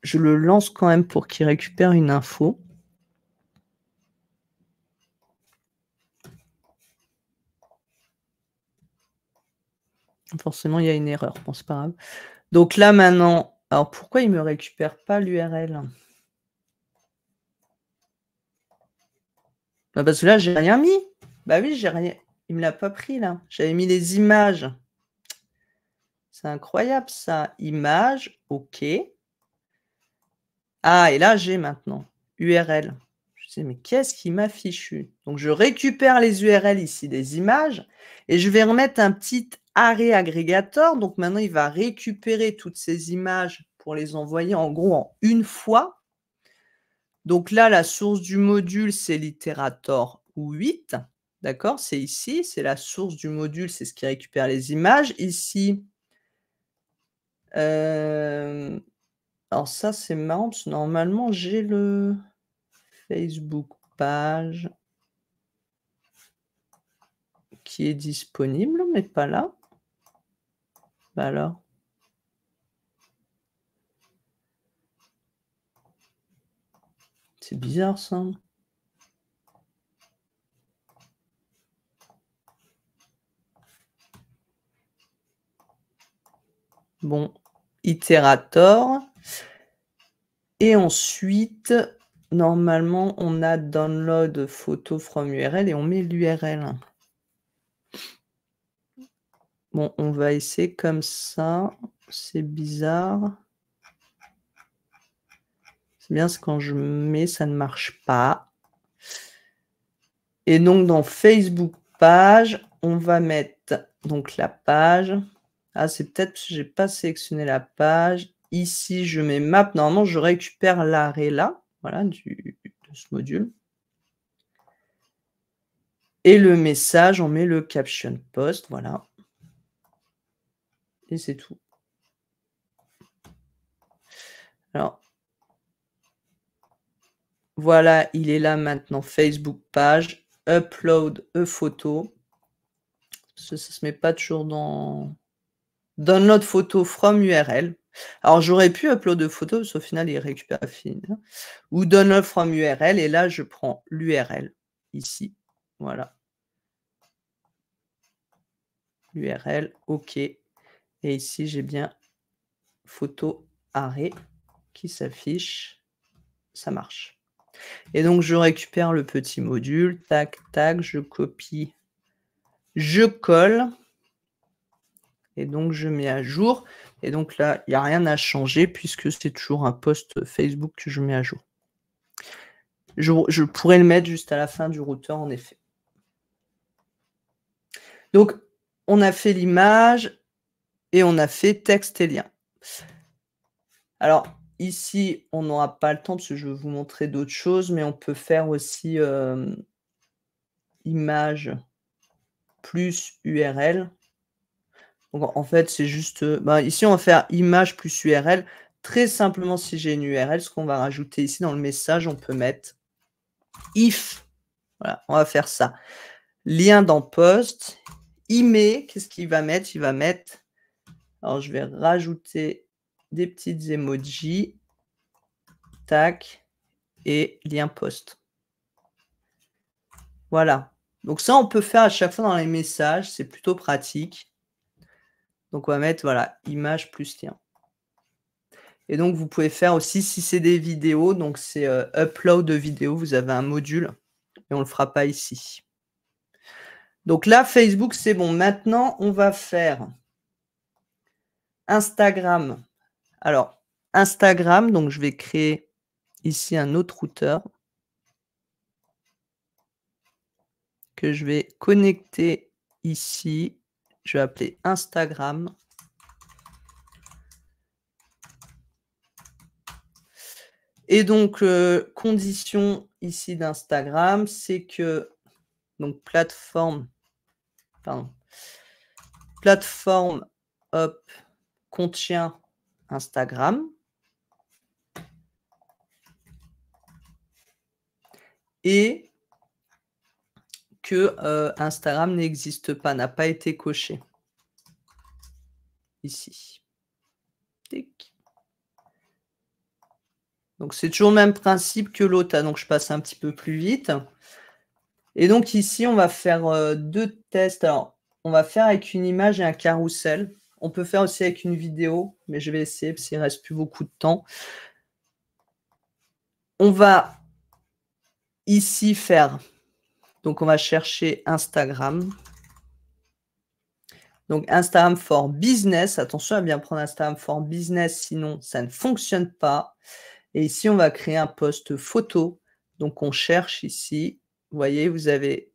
Speaker 1: je le lance quand même pour qu'il récupère une info. Forcément, il y a une erreur. Bon, c'est pas grave. Donc là, maintenant, alors pourquoi il ne me récupère pas l'URL bah Parce que là, j'ai rien mis. Bah oui, j'ai rien. Il ne me l'a pas pris là. J'avais mis les images. C'est incroyable ça. Images, OK. Ah, et là, j'ai maintenant URL. Je sais mais qu'est-ce qui m'a fichu Donc, je récupère les URL ici des images et je vais remettre un petit arrêt agrégateur. Donc maintenant, il va récupérer toutes ces images pour les envoyer en gros en une fois. Donc là, la source du module, c'est Literator 8. D'accord C'est ici, c'est la source du module, c'est ce qui récupère les images. Ici, euh, alors ça, c'est marrant normalement, j'ai le Facebook page qui est disponible, mais pas là. Bah, alors C'est bizarre ça. Bon, itérator. Et ensuite, normalement, on a download photo from URL et on met l'URL. Bon, on va essayer comme ça. C'est bizarre. C'est bien, ce quand je mets, ça ne marche pas. Et donc, dans Facebook page, on va mettre donc la page. Ah, c'est peut-être parce que je n'ai pas sélectionné la page. Ici, je mets map. Normalement, je récupère l'arrêt là, voilà, du, de ce module. Et le message, on met le caption post, voilà et c'est tout. Alors, voilà, il est là maintenant. Facebook page, upload a e photo. Ça ne se met pas toujours dans download photo from URL. Alors j'aurais pu upload de photo, parce au final il récupère fine. Hein. Ou download from URL, et là je prends l'URL ici. Voilà. URL, OK. Et ici, j'ai bien photo arrêt qui s'affiche. Ça marche. Et donc, je récupère le petit module. Tac, tac, je copie, je colle. Et donc, je mets à jour. Et donc là, il n'y a rien à changer puisque c'est toujours un post Facebook que je mets à jour. Je, je, pourrais le mettre juste à la fin du routeur, en effet. Donc, on a fait l'image, et on a fait texte et lien. Alors ici, on n'aura pas le temps parce que je vais vous montrer d'autres choses, mais on peut faire aussi euh, image plus URL. en fait, c'est juste... Euh, ben, ici, on va faire image plus URL. Très simplement, si j'ai une URL, ce qu'on va rajouter ici dans le message, on peut mettre if. Voilà, on va faire ça. Lien dans post. Email, qu'est-ce qu'il va mettre Il va mettre alors, je vais rajouter des petites emojis. Tac. Et lien post. Voilà. Donc ça, on peut faire à chaque fois dans les messages. C'est plutôt pratique. Donc on va mettre, voilà, image plus lien. Et donc, vous pouvez faire aussi, si c'est des vidéos, donc c'est euh, upload de vidéo, vous avez un module et on ne le fera pas ici. Donc là, Facebook, c'est bon. Maintenant, on va faire Instagram. Alors, Instagram, donc je vais créer ici un autre routeur que je vais connecter ici. Je vais appeler Instagram. Et donc, euh, condition ici d'Instagram, c'est que, donc, plateforme, pardon, plateforme, hop, contient Instagram et que euh, Instagram n'existe pas, n'a pas été coché. Ici. Donc c'est toujours le même principe que l'autre, hein, donc je passe un petit peu plus vite. Et donc ici, on va faire euh, deux tests. Alors, on va faire avec une image et un carrousel. On peut faire aussi avec une vidéo, mais je vais essayer parce qu'il ne reste plus beaucoup de temps. On va ici faire, donc on va chercher Instagram. Donc Instagram for Business, attention à bien prendre Instagram for Business, sinon ça ne fonctionne pas. Et ici, on va créer un poste photo. Donc on cherche ici, vous voyez, vous avez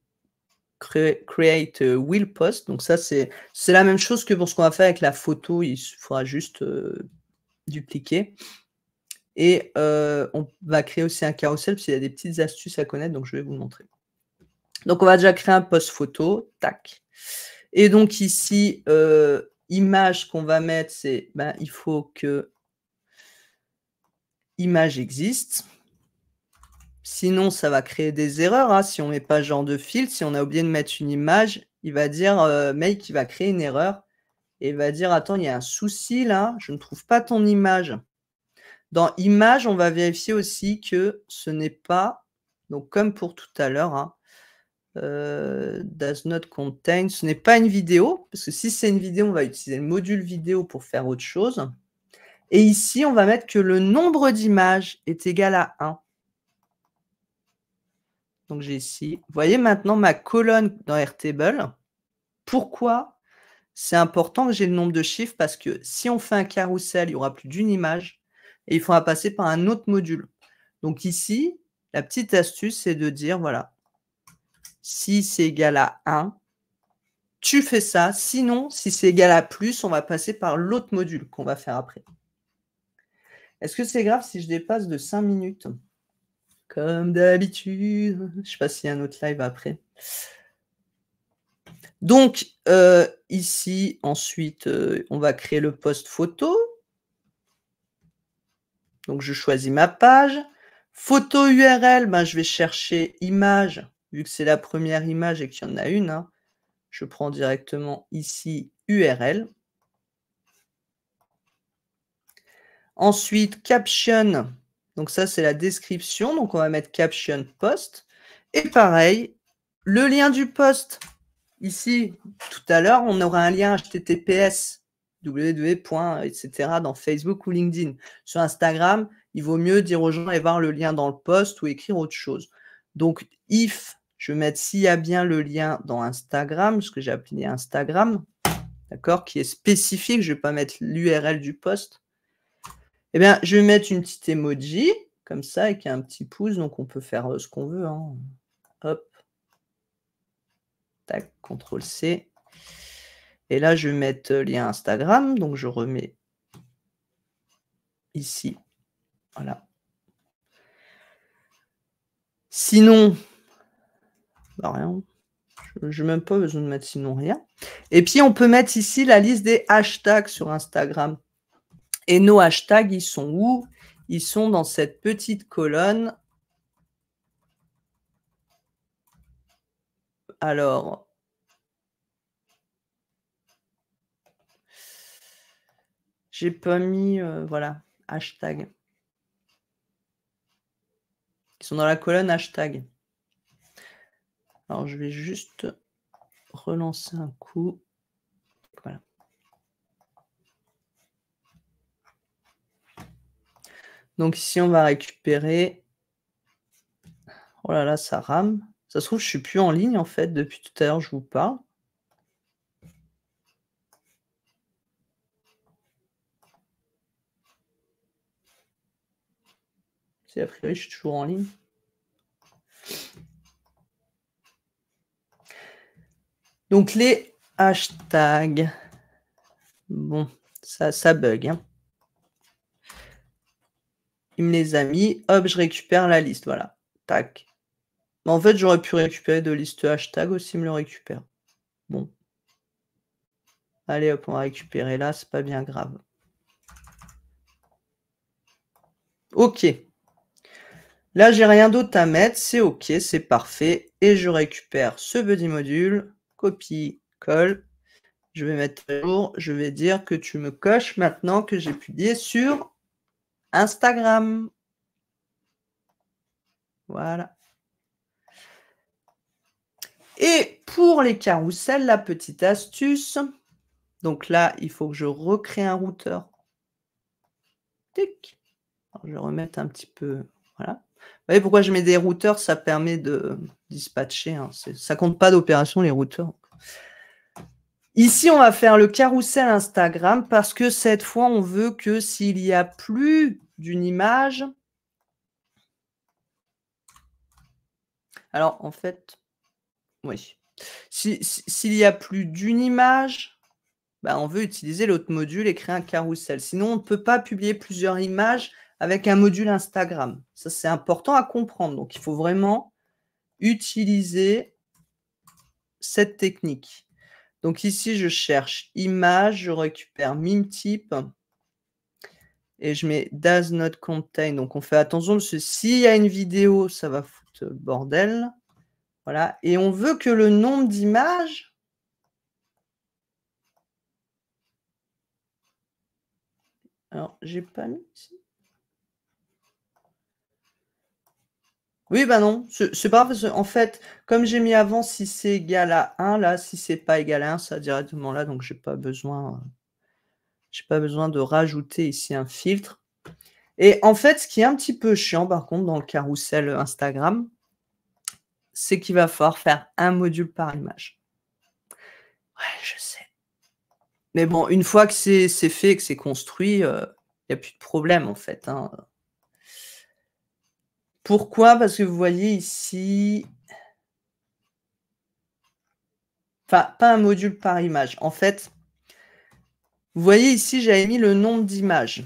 Speaker 1: Create euh, Will Post. Donc ça, c'est la même chose que pour ce qu'on va faire avec la photo. Il faudra juste euh, dupliquer. Et euh, on va créer aussi un carousel parce qu'il y a des petites astuces à connaître. Donc je vais vous le montrer. Donc on va déjà créer un post photo. Tac. Et donc ici, image qu'on va mettre, c'est ben, il faut que image existe. Sinon, ça va créer des erreurs. Hein. Si on ne met pas ce genre de fil. si on a oublié de mettre une image, il va dire, euh, mec, il va créer une erreur et il va dire, attends, il y a un souci là, je ne trouve pas ton image. Dans image, on va vérifier aussi que ce n'est pas, donc comme pour tout à l'heure, hein, euh, does not contain, ce n'est pas une vidéo, parce que si c'est une vidéo, on va utiliser le module vidéo pour faire autre chose. Et ici, on va mettre que le nombre d'images est égal à 1. Donc j'ai ici. Vous voyez maintenant ma colonne dans Airtable. Pourquoi c'est important que j'ai le nombre de chiffres Parce que si on fait un carousel, il y aura plus d'une image et il faudra passer par un autre module. Donc ici, la petite astuce, c'est de dire, voilà, si c'est égal à 1, tu fais ça. Sinon, si c'est égal à plus, on va passer par l'autre module qu'on va faire après. Est-ce que c'est grave si je dépasse de 5 minutes comme d'habitude. Je ne sais pas s'il y a un autre live après. Donc, euh, ici, ensuite, euh, on va créer le post photo. Donc, je choisis ma page. Photo URL, ben, je vais chercher image, vu que c'est la première image et qu'il y en a une. Hein, je prends directement ici URL. Ensuite, caption, donc ça, c'est la description. Donc on va mettre caption post. Et pareil, le lien du post. Ici, tout à l'heure, on aura un lien HTTPS www. dans Facebook ou LinkedIn. Sur Instagram, il vaut mieux dire aux gens et voir le lien dans le post ou écrire autre chose. Donc, if, je vais mettre s'il y a bien le lien dans Instagram, ce que j'ai appelé Instagram, d'accord, qui est spécifique, je ne vais pas mettre l'URL du post. Eh bien, je vais mettre une petite emoji, comme ça, avec un petit pouce, donc on peut faire euh, ce qu'on veut. Hein. Hop. Tac, CTRL-C. Et là, je vais mettre euh, lien Instagram, donc je remets ici. Voilà. Sinon, bah, rien. Je n'ai même pas besoin de mettre sinon rien. Et puis, on peut mettre ici la liste des hashtags sur Instagram. Et nos hashtags, ils sont où Ils sont dans cette petite colonne. Alors, j'ai pas mis, euh, voilà, hashtag. Ils sont dans la colonne hashtag. Alors, je vais juste relancer un coup. Donc ici, on va récupérer. Oh là là, ça rame. Ça se trouve, je ne suis plus en ligne en fait depuis tout à l'heure, je vous parle. C'est a priori, je suis toujours en ligne. Donc les hashtags. Bon, ça, ça bug. Hein il me les a mis, hop, je récupère la liste, voilà. Tac. Bah, en fait, j'aurais pu récupérer de liste hashtag aussi, il me le récupère. Bon. Allez, hop, on va récupérer là, c'est pas bien grave. OK. Là, j'ai rien d'autre à mettre, c'est OK, c'est parfait. Et je récupère ce buddy module, copie, colle. Je vais mettre toujours. jour, je vais dire que tu me coches maintenant que j'ai publié sur Instagram. Voilà. Et pour les carousels, la petite astuce. Donc là, il faut que je recrée un routeur. je remets un petit peu. Voilà. Vous voyez pourquoi je mets des routeurs Ça permet de dispatcher. Hein. Ça compte pas d'opération, les routeurs. Ici, on va faire le carrousel Instagram parce que cette fois, on veut que s'il y a plus d'une image. Alors, en fait, oui. S'il si, y a plus d'une image, bah, on veut utiliser l'autre module et créer un carrousel. Sinon, on ne peut pas publier plusieurs images avec un module Instagram. Ça, c'est important à comprendre. Donc, il faut vraiment utiliser cette technique. Donc ici, je cherche image, je récupère mime type et je mets does not contain. Donc on fait attention parce que s'il y a une vidéo, ça va foutre le bordel. Voilà. Et on veut que le nombre d'images Alors, j'ai pas mis Oui, ben non, c'est pas parce en fait, comme j'ai mis avant, si c'est égal à 1, là, si c'est pas égal à 1, ça directement là, donc j'ai pas besoin. Euh, je n'ai pas besoin de rajouter ici un filtre. Et en fait, ce qui est un petit peu chiant, par contre, dans le carrousel Instagram, c'est qu'il va falloir faire un module par image. Ouais, je sais. Mais bon, une fois que c'est fait que c'est construit, il euh, n'y a plus de problème, en fait. Hein. Pourquoi Parce que vous voyez ici... Enfin, pas un module par image. En fait, vous voyez ici, j'avais mis le nombre d'images.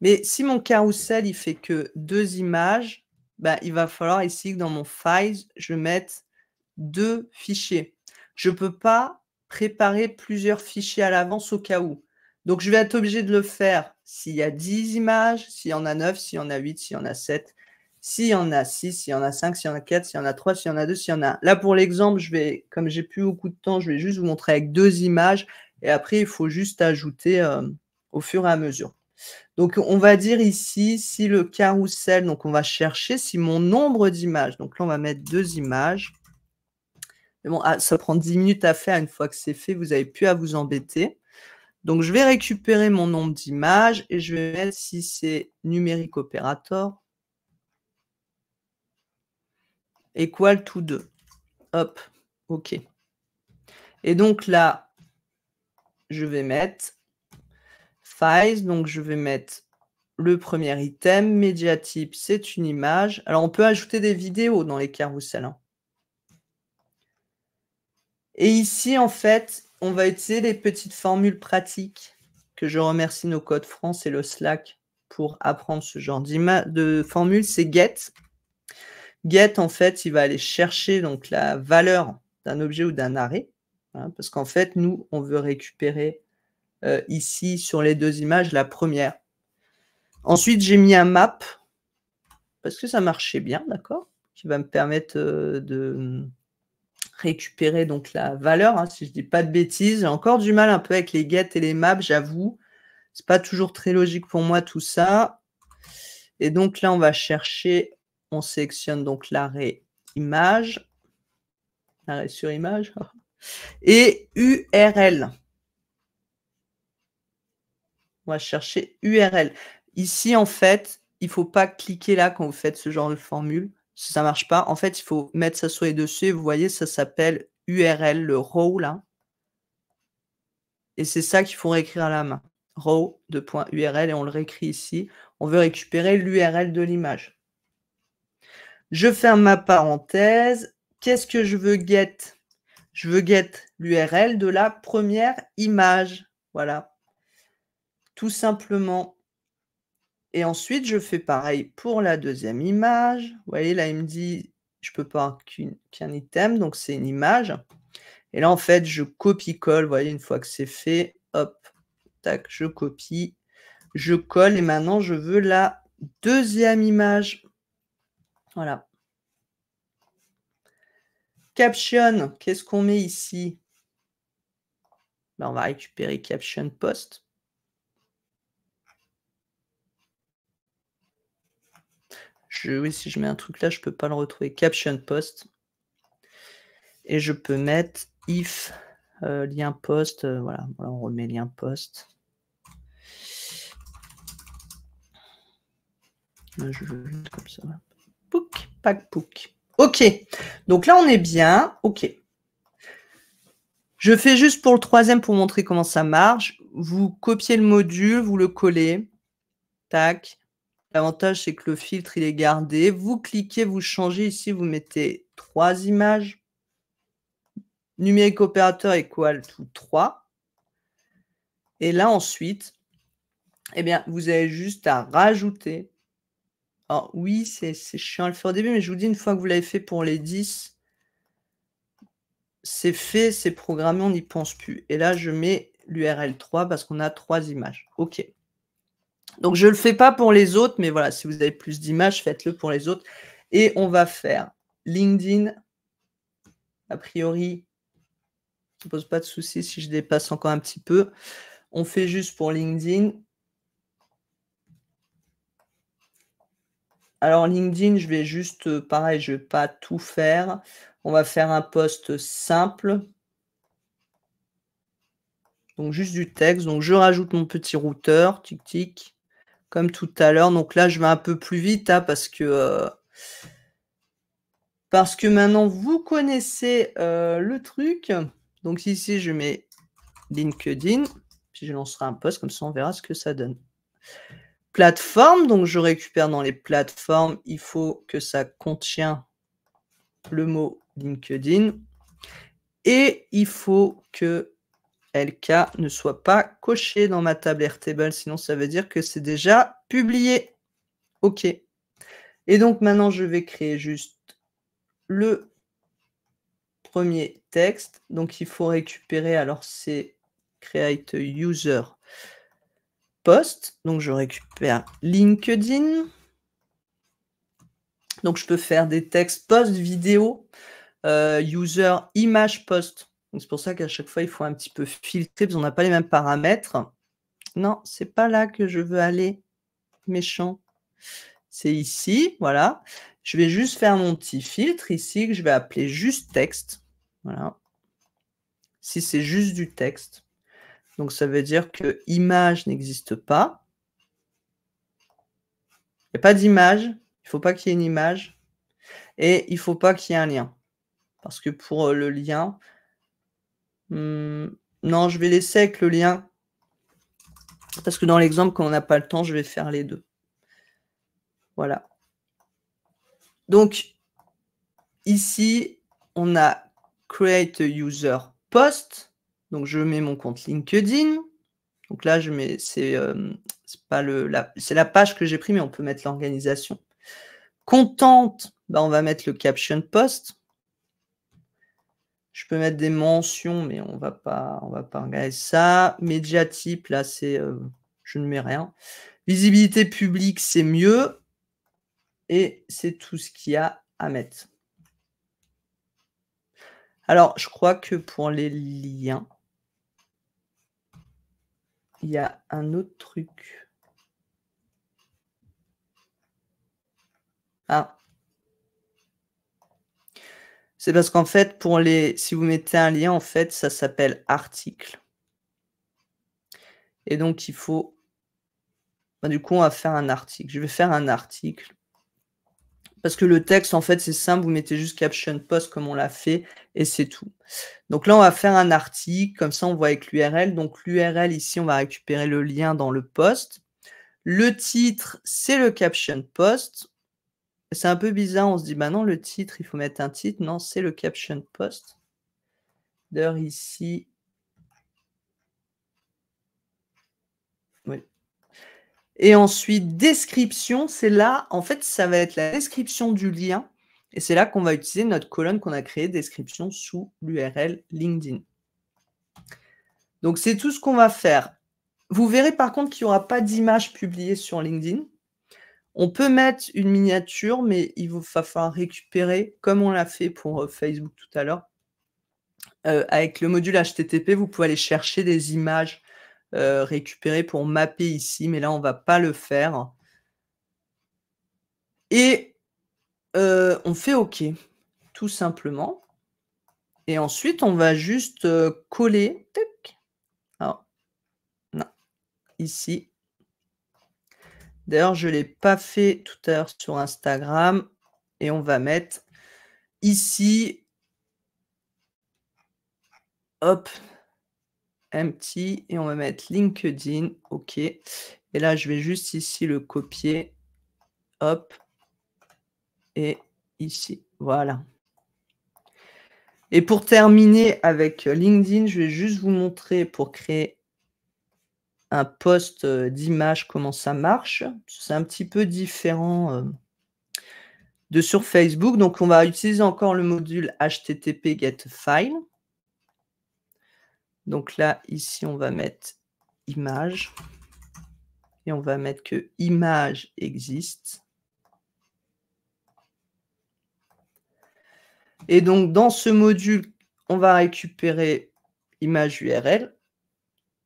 Speaker 1: Mais si mon carrousel, il fait que deux images, bah, il va falloir ici que dans mon file, je mette deux fichiers. Je ne peux pas préparer plusieurs fichiers à l'avance au cas où. Donc, je vais être obligé de le faire s'il y a dix images, s'il y en a neuf, s'il y en a 8, s'il y en a 7, s'il y en a 6, s'il y en a 5, s'il y en a quatre, s'il y en a trois, s'il y en a deux, s'il y en a Là, pour l'exemple, je vais, comme j'ai plus beaucoup de temps, je vais juste vous montrer avec deux images et après, il faut juste ajouter euh, au fur et à mesure. Donc, on va dire ici, si le carrousel, donc on va chercher si mon nombre d'images, donc là, on va mettre deux images. Mais bon, ah, ça prend dix minutes à faire. Une fois que c'est fait, vous n'avez plus à vous embêter. Donc, je vais récupérer mon nombre d'images et je vais mettre si c'est numérique opérateur. Equal to 2. Hop, OK. Et donc là, je vais mettre files, donc je vais mettre le premier item, média type, c'est une image. Alors on peut ajouter des vidéos dans les carousels. Hein. Et ici, en fait, on va utiliser des petites formules pratiques que je remercie nos codes France et le Slack pour apprendre ce genre de formules. c'est get. Get, en fait, il va aller chercher donc la valeur d'un objet ou d'un arrêt. Hein, parce qu'en fait, nous, on veut récupérer euh, ici sur les deux images la première. Ensuite, j'ai mis un map parce que ça marchait bien, d'accord Qui va me permettre euh, de mm, récupérer donc la valeur, hein, si je dis pas de bêtises. J'ai encore du mal un peu avec les get et les maps, j'avoue. Ce n'est pas toujours très logique pour moi tout ça. Et donc là, on va chercher, on sélectionne donc l'arrêt image, arrêt sur image. (laughs) Oh, et URL. On va chercher URL. Ici, en fait, il ne faut pas cliquer là quand vous faites ce genre de formule. ça ne marche pas, en fait, il faut mettre ça sur les dessus. Vous voyez, ça s'appelle URL, le row là. Et c'est ça qu'il faut réécrire à la main. Row de point URL et on le réécrit ici. On veut récupérer l'URL de l'image. Je ferme ma parenthèse. Qu'est-ce que je veux get je veux get l'URL de la première image. Voilà. Tout simplement. Et ensuite, je fais pareil pour la deuxième image. Vous voyez, là, il me dit, je ne peux pas qu'un item, donc c'est une image. Et là, en fait, je copie-colle. Vous voyez, une fois que c'est fait, hop, tac, je copie, je colle. Et maintenant, je veux la deuxième image. Voilà. Caption, qu'est-ce qu'on met ici ben, On va récupérer caption post. Je, oui, si je mets un truc là, je ne peux pas le retrouver. Caption post. Et je peux mettre if euh, lien post. Euh, voilà. on remet lien post. Là, je vais comme ça. Book pack, book. Ok, donc là on est bien. Ok. Je fais juste pour le troisième pour montrer comment ça marche. Vous copiez le module, vous le collez. Tac. L'avantage, c'est que le filtre, il est gardé. Vous cliquez, vous changez ici, vous mettez trois images. Numérique opérateur équal tout 3. Et là, ensuite, eh bien, vous avez juste à rajouter alors ah oui, c'est chiant à le faire au début, mais je vous dis, une fois que vous l'avez fait pour les 10, c'est fait, c'est programmé, on n'y pense plus. Et là, je mets l'URL 3 parce qu'on a trois images. OK. Donc, je ne le fais pas pour les autres, mais voilà, si vous avez plus d'images, faites-le pour les autres. Et on va faire LinkedIn. A priori, ça ne pose pas de souci si je dépasse encore un petit peu. On fait juste pour LinkedIn. Alors LinkedIn, je vais juste, euh, pareil, je ne vais pas tout faire. On va faire un post simple. Donc juste du texte. Donc je rajoute mon petit routeur, tic tic, comme tout à l'heure. Donc là, je vais un peu plus vite hein, parce que euh, parce que maintenant vous connaissez euh, le truc. Donc ici, je mets LinkedIn. Puis je lancerai un post comme ça, on verra ce que ça donne plateforme, Donc, je récupère dans les plateformes. Il faut que ça contient le mot LinkedIn. Et il faut que LK ne soit pas coché dans ma table Airtable, sinon ça veut dire que c'est déjà publié. OK. Et donc maintenant, je vais créer juste le premier texte. Donc il faut récupérer, alors c'est create user donc, je récupère LinkedIn. Donc, je peux faire des textes post vidéo, euh, user, image post. C'est pour ça qu'à chaque fois, il faut un petit peu filtrer parce qu'on n'a pas les mêmes paramètres. Non, c'est pas là que je veux aller, méchant. C'est ici, voilà. Je vais juste faire mon petit filtre ici que je vais appeler juste texte. Voilà. Si c'est juste du texte. Donc ça veut dire que image n'existe pas. Il n'y a pas d'image. Il ne faut pas qu'il y ait une image. Et il ne faut pas qu'il y ait un lien. Parce que pour euh, le lien, hmm, non, je vais laisser avec le lien. Parce que dans l'exemple, quand on n'a pas le temps, je vais faire les deux. Voilà. Donc, ici, on a create user post donc je mets mon compte LinkedIn. Donc là, je mets, euh, c'est pas le, la, c'est la page que j'ai pris, mais on peut mettre l'organisation. Contente, bah, on va mettre le caption post. Je peux mettre des mentions, mais on va pas, on va pas regarder ça. Médiatype, là, c'est, euh, je ne mets rien. Visibilité publique, c'est mieux. Et c'est tout ce qu'il y a à mettre. Alors, je crois que pour les liens, il y a un autre truc. Ah. C'est parce qu'en fait, pour les, si vous mettez un lien, en fait, ça s'appelle article. Et donc, il faut. pas bah, du coup, on va faire un article. Je vais faire un article parce que le texte, en fait, c'est simple, vous mettez juste caption post comme on l'a fait, et c'est tout. Donc là, on va faire un article, comme ça, on voit avec l'URL. Donc l'URL, ici, on va récupérer le lien dans le post. Le titre, c'est le caption post. C'est un peu bizarre, on se dit, bah non, le titre, il faut mettre un titre. Non, c'est le caption post. D'ailleurs, ici, Et ensuite, description, c'est là, en fait, ça va être la description du lien. Et c'est là qu'on va utiliser notre colonne qu'on a créée, description sous l'URL LinkedIn. Donc, c'est tout ce qu'on va faire. Vous verrez par contre qu'il n'y aura pas d'image publiée sur LinkedIn. On peut mettre une miniature, mais il va falloir récupérer, comme on l'a fait pour euh, Facebook tout à l'heure. Euh, avec le module HTTP, vous pouvez aller chercher des images euh, récupérer pour mapper ici, mais là, on ne va pas le faire. Et euh, on fait OK, tout simplement. Et ensuite, on va juste euh, coller. non, ici. D'ailleurs, je ne l'ai pas fait tout à l'heure sur Instagram. Et on va mettre ici. Hop, Empty et on va mettre LinkedIn. OK. Et là, je vais juste ici le copier. Hop. Et ici. Voilà. Et pour terminer avec LinkedIn, je vais juste vous montrer pour créer un poste euh, d'image comment ça marche. C'est un petit peu différent euh, de sur Facebook. Donc, on va utiliser encore le module HTTP get File. Donc là, ici, on va mettre image. Et on va mettre que image existe. Et donc, dans ce module, on va récupérer image URL.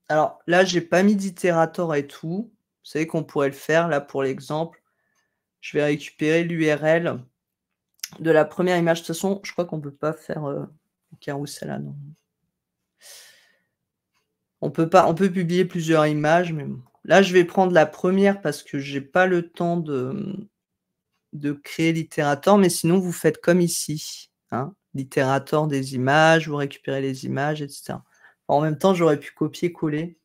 Speaker 1: Alors là, je n'ai pas mis d'itérator et tout. Vous savez qu'on pourrait le faire. Là, pour l'exemple, je vais récupérer l'URL de la première image. De toute façon, je crois qu'on ne peut pas faire euh, le carousel là, non. On peut, pas, on peut publier plusieurs images, mais là, je vais prendre la première parce que je n'ai pas le temps de, de créer l'itérateur. mais sinon, vous faites comme ici. Hein, des images, vous récupérez les images, etc. En même temps, j'aurais pu copier-coller.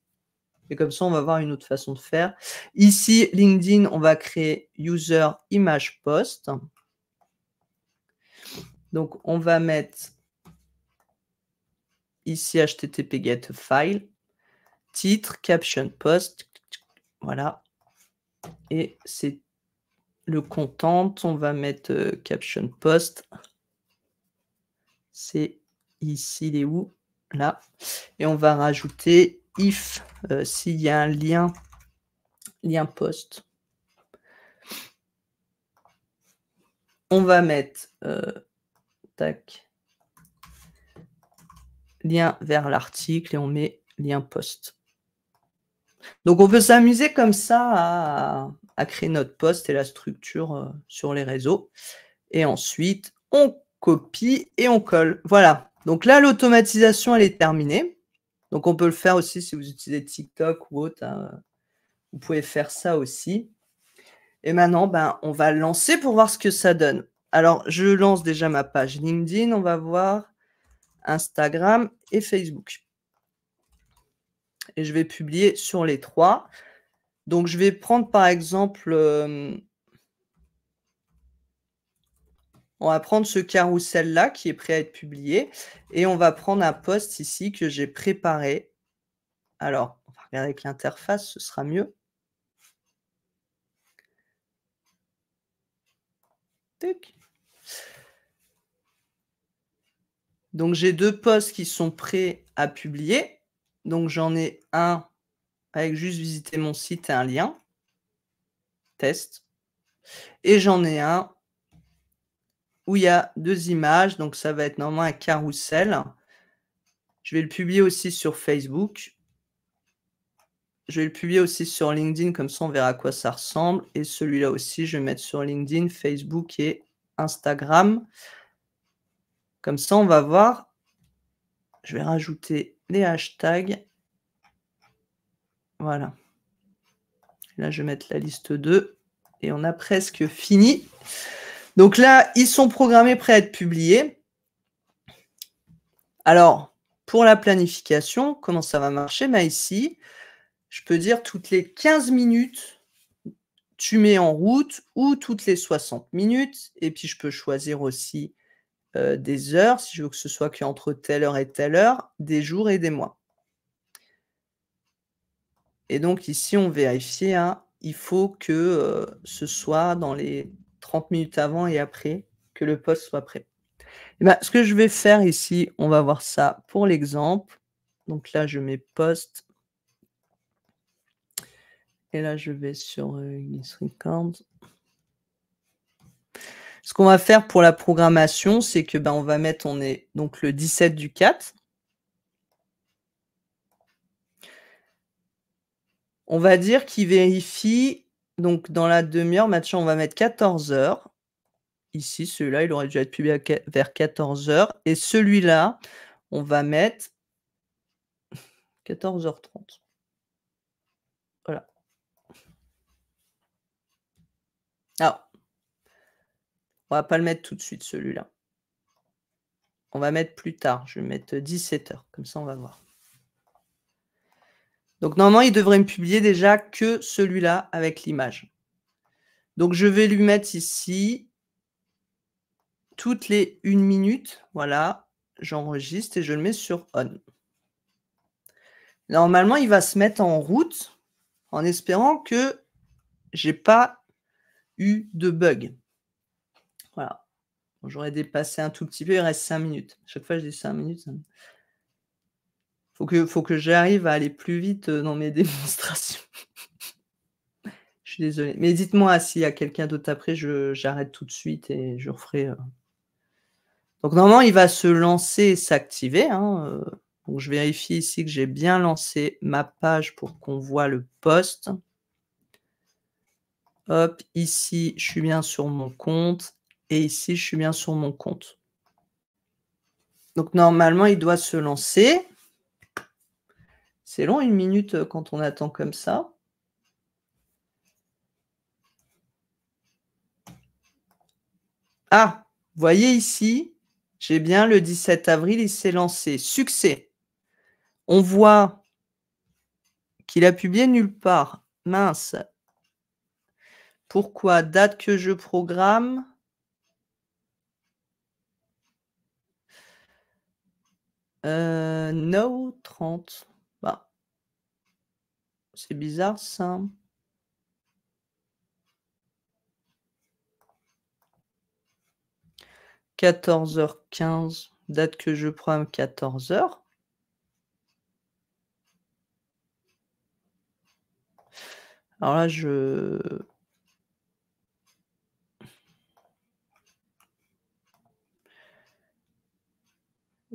Speaker 1: Et comme ça, on va voir une autre façon de faire. Ici, LinkedIn, on va créer user image post. Donc, on va mettre ici http get file titre, caption, post. Voilà. Et c'est le content. On va mettre euh, caption, post. C'est ici, il est où Là. Et on va rajouter if, euh, s'il y a un lien, lien post. On va mettre, euh, tac, lien vers l'article et on met lien post. Donc on peut s'amuser comme ça à, créer notre poste et la structure euh, sur les réseaux. Et ensuite, on copie et on colle. Voilà. Donc là, l'automatisation, elle est terminée. Donc on peut le faire aussi si vous utilisez TikTok ou autre. Hein. Vous pouvez faire ça aussi. Et maintenant, ben, on va lancer pour voir ce que ça donne. Alors, je lance déjà ma page LinkedIn. On va voir Instagram et Facebook et je vais publier sur les trois. Donc, je vais prendre par exemple, euh, on va prendre ce carrousel-là qui est prêt à être publié et on va prendre un poste ici que j'ai préparé. Alors, on va regarder avec l'interface, ce sera mieux. Donc, j'ai deux postes qui sont prêts à publier. Donc j'en ai un avec juste visiter mon site et un lien. Test. Et j'en ai un où il y a deux images. Donc ça va être normalement un carousel. Je vais le publier aussi sur Facebook. Je vais le publier aussi sur LinkedIn, comme ça on verra à quoi ça ressemble. Et celui-là aussi, je vais mettre sur LinkedIn, Facebook et Instagram. Comme ça, on va voir. Je vais rajouter les hashtags. Voilà. Là, je vais mettre la liste 2 et on a presque fini. Donc là, ils sont programmés, prêts à être publiés. Alors, pour la planification, comment ça va marcher Ici, je peux dire toutes les 15 minutes, tu mets en route ou toutes les 60 minutes. Et puis, je peux choisir aussi euh, des heures, si je veux que ce soit entre telle heure et telle heure, des jours et des mois. Et donc ici, on vérifie, hein, il faut que euh, ce soit dans les 30 minutes avant et après que le poste soit prêt. Et eh ben, ce que je vais faire ici, on va voir ça pour l'exemple. Donc là, je mets poste. Et là, je vais sur euh, Record. Ce qu'on va faire pour la programmation, c'est que ben, on va mettre, on est donc le 17 du 4. On va dire qu'il vérifie, donc dans la demi-heure, maintenant on va mettre 14 heures. Ici, celui-là, il aurait dû être publié vers 14 heures. Et celui-là, on va mettre 14h30. Voilà. Alors, pas le mettre tout de suite, celui-là. On va mettre plus tard. Je vais mettre 17 heures. Comme ça, on va voir. Donc, normalement, il devrait me publier déjà que celui-là avec l'image. Donc, je vais lui mettre ici toutes les une minute. Voilà, j'enregistre et je le mets sur on. Normalement, il va se mettre en route en espérant que j'ai pas eu de bug. J'aurais dépassé un tout petit peu, il reste 5 minutes. chaque fois, je dis 5 minutes. Il faut que, faut que j'arrive à aller plus vite euh, dans mes (laughs) démonstrations. je suis désolé. Mais dites-moi s'il y a quelqu'un d'autre après, j'arrête tout de suite et je referai. Euh. Donc normalement, il va se lancer et s'activer. Hein, euh. je vérifie ici que j'ai bien lancé ma page pour qu'on voit le poste. Hop, ici, je suis bien sur mon compte. Et ici, je suis bien sur mon compte. Donc normalement, il doit se lancer. C'est long, une minute euh, quand on attend comme ça. Ah, voyez ici, j'ai bien le 17 avril, il s'est lancé. Succès. On voit qu'il a publié nulle part. Mince. Pourquoi Date que je programme. Euh, no 30. Bah. C'est bizarre ça. 14h15. date que je prends 14 h Alors là, je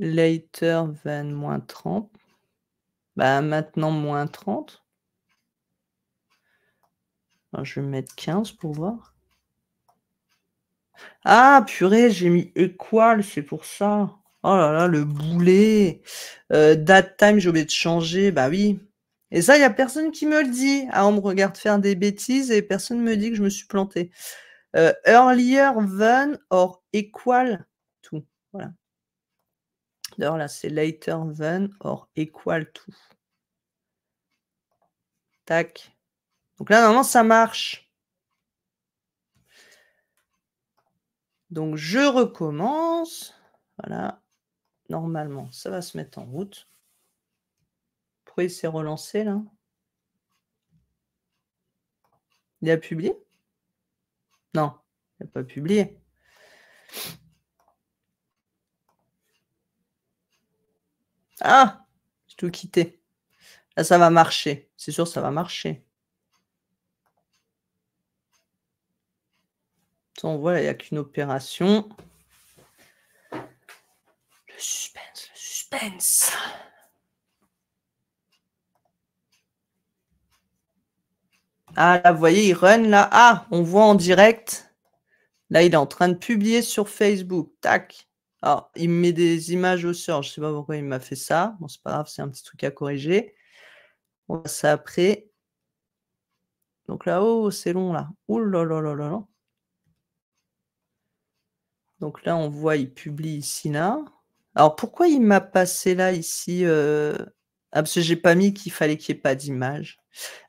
Speaker 1: Later van moins 30. Bah maintenant moins 30. Ah, je vais mettre 15 pour voir. Ah purée, j'ai mis equal, c'est pour ça. Oh là là, le boulet. date euh, time, j'ai oublié de changer. Bah oui. Et ça, il n'y a personne qui me le dit. Ah, on me regarde faire des bêtises et personne ne me dit que je me suis planté. Euh, earlier van or equal tout. Voilà. D'ailleurs, là, c'est later than or equal to. Tac. Donc là, normalement, ça marche. Donc, je recommence. Voilà. Normalement, ça va se mettre en route. Pourquoi il s'est relancé, là Il a publié Non, il n'a pas publié. Ah, j'ai tout quitté. Là, ça va marcher. C'est sûr, ça va marcher. On voit, il n'y a qu'une opération. Le suspense, le suspense. Ah, là, vous voyez, il run là. Ah, on voit en direct. Là, il est en train de publier sur Facebook. Tac. Alors, il me met des images au sort. Je ne sais pas pourquoi il m'a fait ça. Bon, c'est pas grave, c'est un petit truc à corriger. On va ça après. Donc là, haut c'est long là. Ouh là là là là Donc là, on voit, il publie ici là. Alors pourquoi il m'a passé là ici euh? Ah, parce que je n'ai pas mis qu'il fallait qu'il n'y ait pas d'image.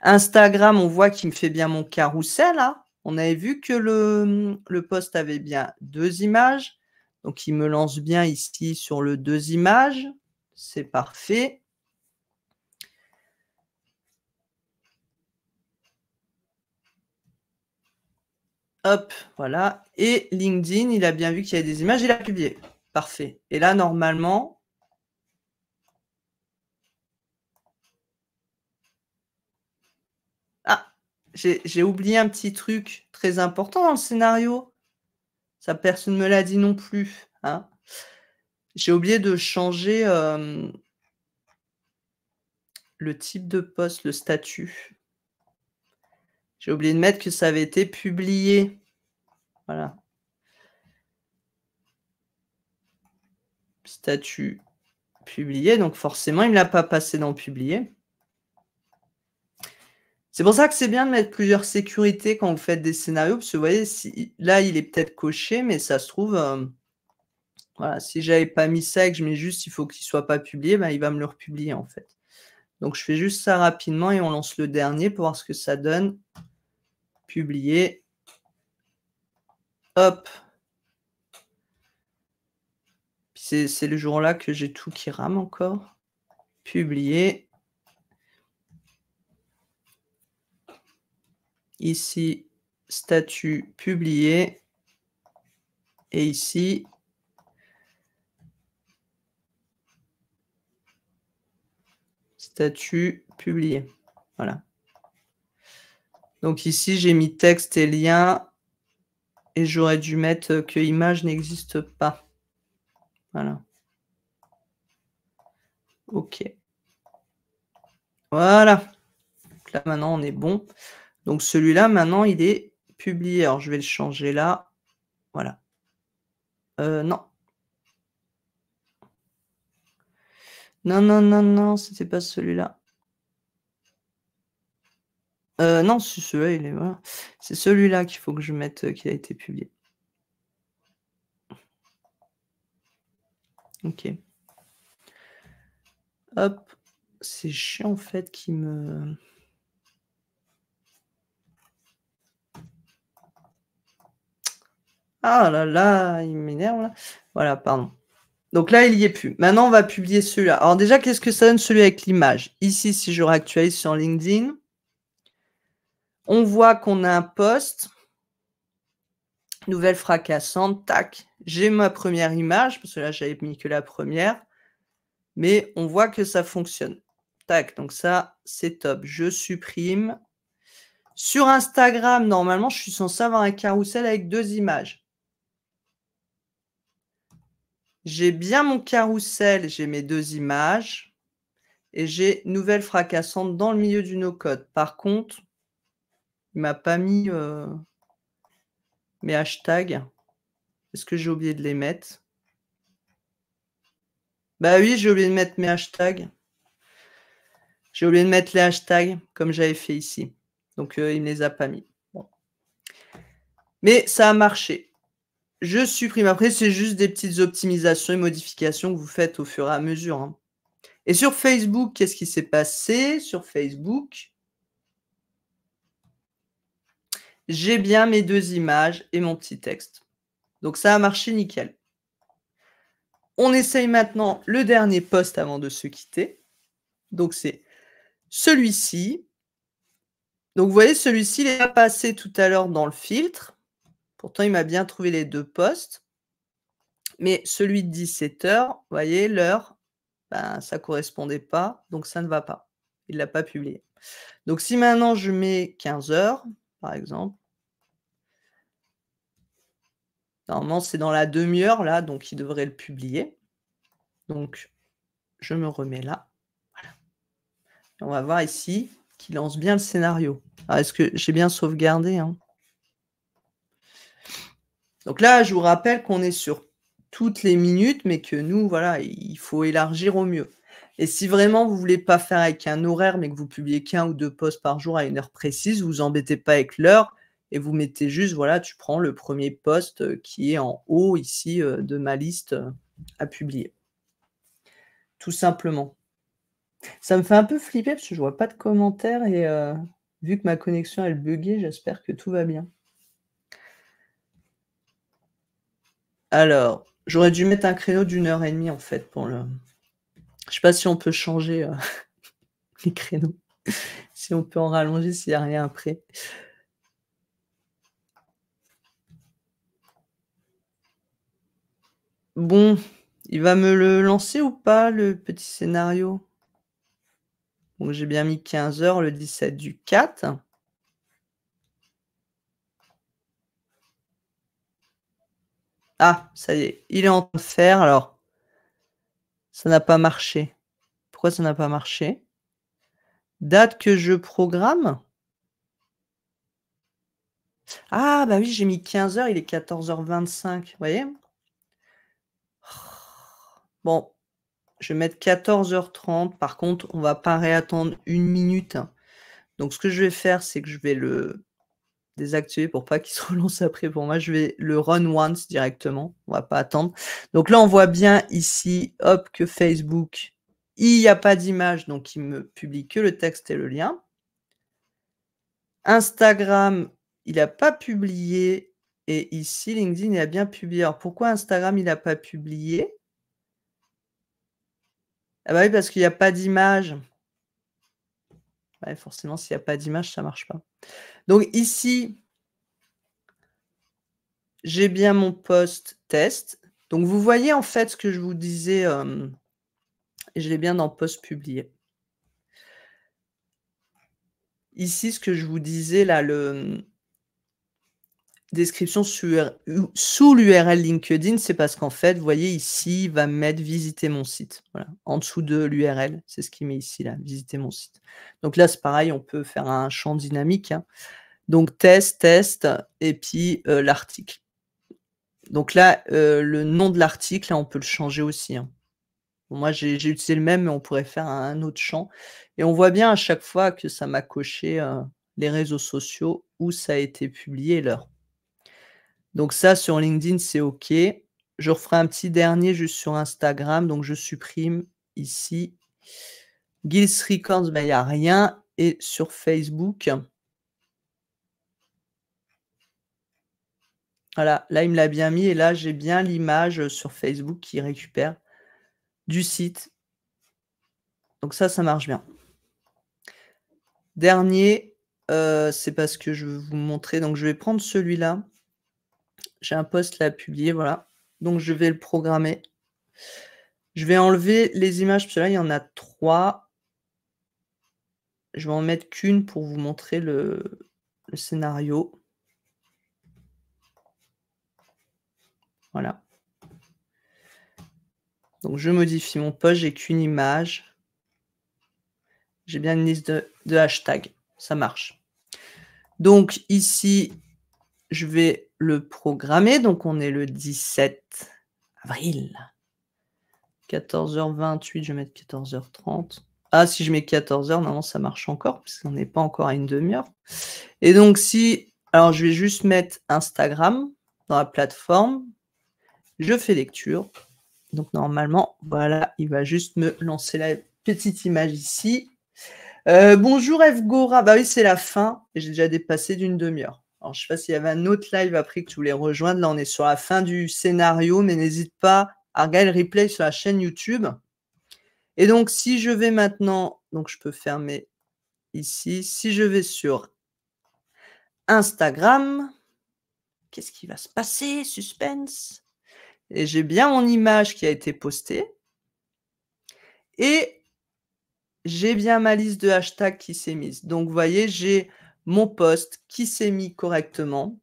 Speaker 1: Instagram, on voit qu'il me fait bien mon carousel, là. On avait vu que le, le post avait bien deux images. Donc il me lance bien ici sur le deux images. C'est parfait. Hop, voilà. Et LinkedIn, il a bien vu qu'il y a des images, il a publié. Parfait. Et là, normalement, Ah, j'ai oublié un petit truc très important dans le scénario. Ça, personne ne me l'a dit non plus. Hein. J'ai oublié de changer le type de poste, le statut. J'ai oublié de mettre que ça avait été publié. Voilà. Statut publié. Donc forcément, il ne l'a pas passé dans publié. C'est pour ça que c'est bien de mettre plusieurs sécurités quand vous faites des scénarios, parce que vous voyez, si, là, il est peut-être coché, mais ça se trouve, euh, voilà, si j'avais pas mis ça et que je mets juste, il faut qu'il soit pas publié, ben, il va me le republier, en fait. Donc, je fais juste ça rapidement et on lance le dernier pour voir ce que ça donne. Publier. Hop. C'est le jour-là que j'ai tout qui rame encore. Publier. ici statut publié et ici statut publié. Voilà. Donc ici, j'ai mis texte et lien et j'aurais dû mettre que image n'existe pas. Voilà. OK. Voilà. là, maintenant, on est bon. Donc celui-là, maintenant, il est publié. Alors, je vais le changer là. Voilà. Euh, non. Non, non, non, non, c'était pas celui-là. Euh, non, c'est celui-là, il est C'est celui-là qu'il faut que je mette euh, qui a été publié. Ok. Hop, c'est chiant en fait qui me. Ah là là, il m'énerve là. Voilà, pardon. Donc là, il n'y est plus. Maintenant, on va publier celui-là. Alors déjà, qu'est-ce que ça donne celui avec l'image Ici, si je réactualise sur LinkedIn, on voit qu'on a un post. Nouvelle fracassante, tac. J'ai ma première image, parce que là, j'avais mis que la première. Mais on voit que ça fonctionne. Tac, donc ça, c'est top. Je supprime. Sur Instagram, normalement, je suis censé avoir un carrousel avec deux images. J'ai bien mon carrousel, j'ai mes deux images et j'ai nouvelle fracassante dans le milieu du no-code. Par contre, il ne m'a pas mis euh, mes hashtags. Est-ce que j'ai oublié de les mettre Bah oui, j'ai oublié de mettre mes hashtags. J'ai oublié de mettre les hashtags comme j'avais fait ici. Donc, euh, il ne les a pas mis. Mais ça a marché. Je supprime. Après, c'est juste des petites optimisations et modifications que vous faites au fur et à mesure. Hein. Et sur Facebook, qu'est-ce qui s'est passé sur Facebook J'ai bien mes deux images et mon petit texte. Donc ça a marché nickel. On essaye maintenant le dernier poste avant de se quitter. Donc c'est celui-ci. Donc vous voyez, celui-ci, il est passé tout à l'heure dans le filtre. Pourtant, il m'a bien trouvé les deux postes. Mais celui de 17 h vous voyez, l'heure, ben, ça ne correspondait pas, donc ça ne va pas. Il ne l'a pas publié. Donc si maintenant je mets 15 heures, par exemple, normalement c'est dans la demi-heure là, donc il devrait le publier. Donc je me remets là. Voilà. on va voir ici qu'il lance bien le scénario. Est-ce que j'ai bien sauvegardé hein donc là, je vous rappelle qu'on est sur toutes les minutes, mais que nous, voilà, il faut élargir au mieux. Et si vraiment vous ne voulez pas faire avec un horaire, mais que vous publiez qu'un ou deux posts par jour à une heure précise, vous vous embêtez pas avec l'heure et vous mettez juste, voilà, tu prends le premier post euh, qui est en haut ici euh, de ma liste euh, à publier. Tout simplement. Ça me fait un peu flipper parce que je vois pas de commentaires et vu que ma connexion elle buggée, j'espère que tout va bien. Alors, j'aurais dû mettre un créneau d'une heure et demie, en fait, pour le. Je sais pas si on peut changer euh, (laughs) les créneaux, si on peut en rallonger s'il n'y a rien après. Bon, il va me le lancer ou pas, le petit scénario j'ai bien mis 15h le 17 du 4. Ah, ça y est, il est en train de faire, alors. Ça n'a pas marché. Pourquoi ça n'a pas marché Date que je programme Ah, bah oui, j'ai mis 15 heures. il est 14h25, vous voyez Bon, je vais mettre 14h30. Par contre, on ne va pas réattendre une minute. Hein. Donc, ce que je vais faire, c'est que je vais le désactiver pour pas qu'il (laughs) se relance après. Pour moi, je vais le run once directement. On va pas attendre. Donc là, on voit bien ici, hop, que Facebook, il n'y a pas d'image, donc il me publie que le texte et le lien. Instagram, il n'a pas publié. Et ici, LinkedIn, il a bien publié. Alors pourquoi Instagram, il n'a pas publié Ah bah oui, parce qu'il n'y a pas d'image. forcément, s'il n'y a pas d'image, ça ne marche pas. Donc ici, j'ai bien mon post test. Donc vous voyez en fait ce que je vous disais, euh, Et je l'ai bien dans post publié. Ici, ce que je vous disais là, le, description sur, sous l'URL LinkedIn, c'est parce qu'en fait, vous voyez ici, il va mettre visiter mon site. Voilà. En dessous de l'URL, c'est ce qu'il met ici, là, visiter mon site. Donc là, c'est pareil, on peut faire un champ dynamique. Hein. Donc test, test, et puis euh, l'article. Donc là, euh, le nom de l'article, on peut le changer aussi. Hein. moi, j'ai utilisé le même, mais on pourrait faire un, autre champ. Et on voit bien à chaque fois que ça m'a coché euh, les réseaux sociaux où ça a été publié l'heure. Donc ça, sur LinkedIn, c'est OK. Je referai un petit dernier juste sur Instagram. Donc je supprime ici. Gills Records, ben, il n'y a rien. Et sur Facebook. Voilà, là, il me l'a bien mis. Et là, j'ai bien l'image euh, sur Facebook qui récupère du site. Donc ça, ça marche bien. Dernier, euh, c'est parce que je veux vous montrer. Donc je vais prendre celui-là. J'ai un poste là à publier, voilà. Donc je vais le programmer. Je vais enlever les images, parce que là, il y en a trois. Je vais en mettre qu'une pour vous montrer le, scénario. Voilà. Donc je modifie mon post, j'ai qu'une image. J'ai bien une liste de hashtags. Ça marche. Donc ici, je vais le programmer. Donc, on est le 17 avril. 14h28, je vais mettre 14h30. Ah, si je mets 14h, non, ça marche encore, parce qu'on n'est pas encore à une demi-heure. Et donc, si. Alors, je vais juste mettre Instagram dans la plateforme. Je fais lecture. Donc, normalement, voilà, il va juste me lancer la petite image ici. Euh, bonjour Evgora. Bah oui, c'est la fin. J'ai déjà dépassé d'une demi-heure. Alors, je ne sais pas s'il y avait un autre live après que tu voulais rejoindre. Là, on est sur la fin du scénario, mais n'hésite pas à regarder le replay sur la chaîne YouTube. Et donc, si je vais maintenant, donc je peux fermer ici. Si je vais sur Instagram, qu'est-ce qui va se passer Suspense. Et j'ai bien mon image qui a été postée. Et j'ai bien ma liste de hashtags qui s'est mise. Donc, vous voyez, j'ai mon poste qui s'est mis correctement.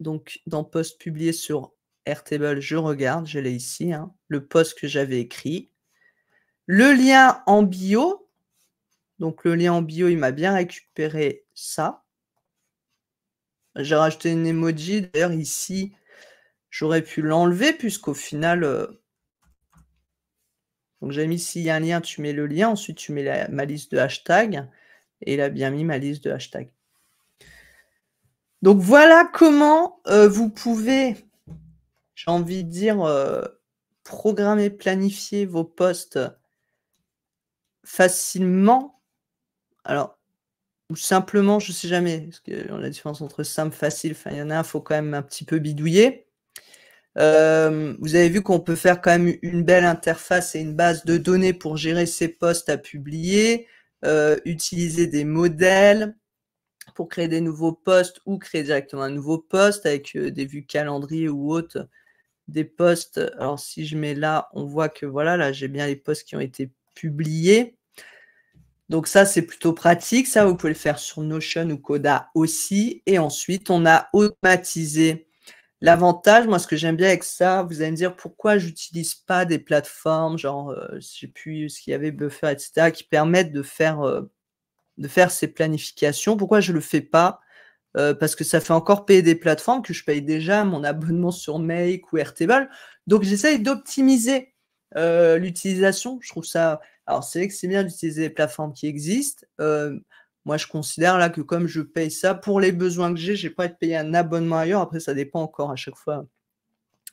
Speaker 1: Donc, dans post publié sur Airtable, je regarde, je l'ai ici, hein, le poste que j'avais écrit. Le lien en bio, donc le lien en bio, il m'a bien récupéré ça. J'ai rajouté une emoji, d'ailleurs ici, j'aurais pu l'enlever puisqu'au final, euh, donc j'ai mis s'il y a un lien, tu mets le lien, ensuite tu mets ma liste de hashtags. Et il a bien mis ma liste de hashtags. Donc voilà comment euh, vous pouvez, j'ai envie de dire, euh, programmer, planifier vos postes facilement. Alors, ou simplement, je ne sais jamais, parce que la différence entre simple, facile, il y en a un, il faut quand même un petit peu bidouiller. Euh, vous avez vu qu'on peut faire quand même une belle interface et une base de données pour gérer ces postes à publier. Euh, utiliser des modèles pour créer des nouveaux postes ou créer directement un nouveau poste avec euh, des vues calendrier ou autres des postes. Alors si je mets là, on voit que voilà, là j'ai bien les postes qui ont été publiés. Donc ça, c'est plutôt pratique. Ça, vous pouvez le faire sur Notion ou Coda aussi. Et ensuite, on a automatisé L'avantage, moi, ce que j'aime bien avec ça, vous allez me dire pourquoi j'utilise pas des plateformes, genre, euh, je sais plus ce qu'il y avait, Buffer, etc., qui permettent de faire, euh, de faire ces planifications. Pourquoi je ne le fais pas euh, Parce que ça fait encore payer des plateformes que je paye déjà mon abonnement sur Make ou Airtable. Donc, j'essaye d'optimiser l'utilisation. Je trouve ça. Alors, c'est vrai que c'est bien d'utiliser les plateformes qui existent. Moi, je considère là que comme je paye ça pour les besoins que j'ai, je n'ai pas à être payé un abonnement ailleurs. Après, ça dépend encore à chaque fois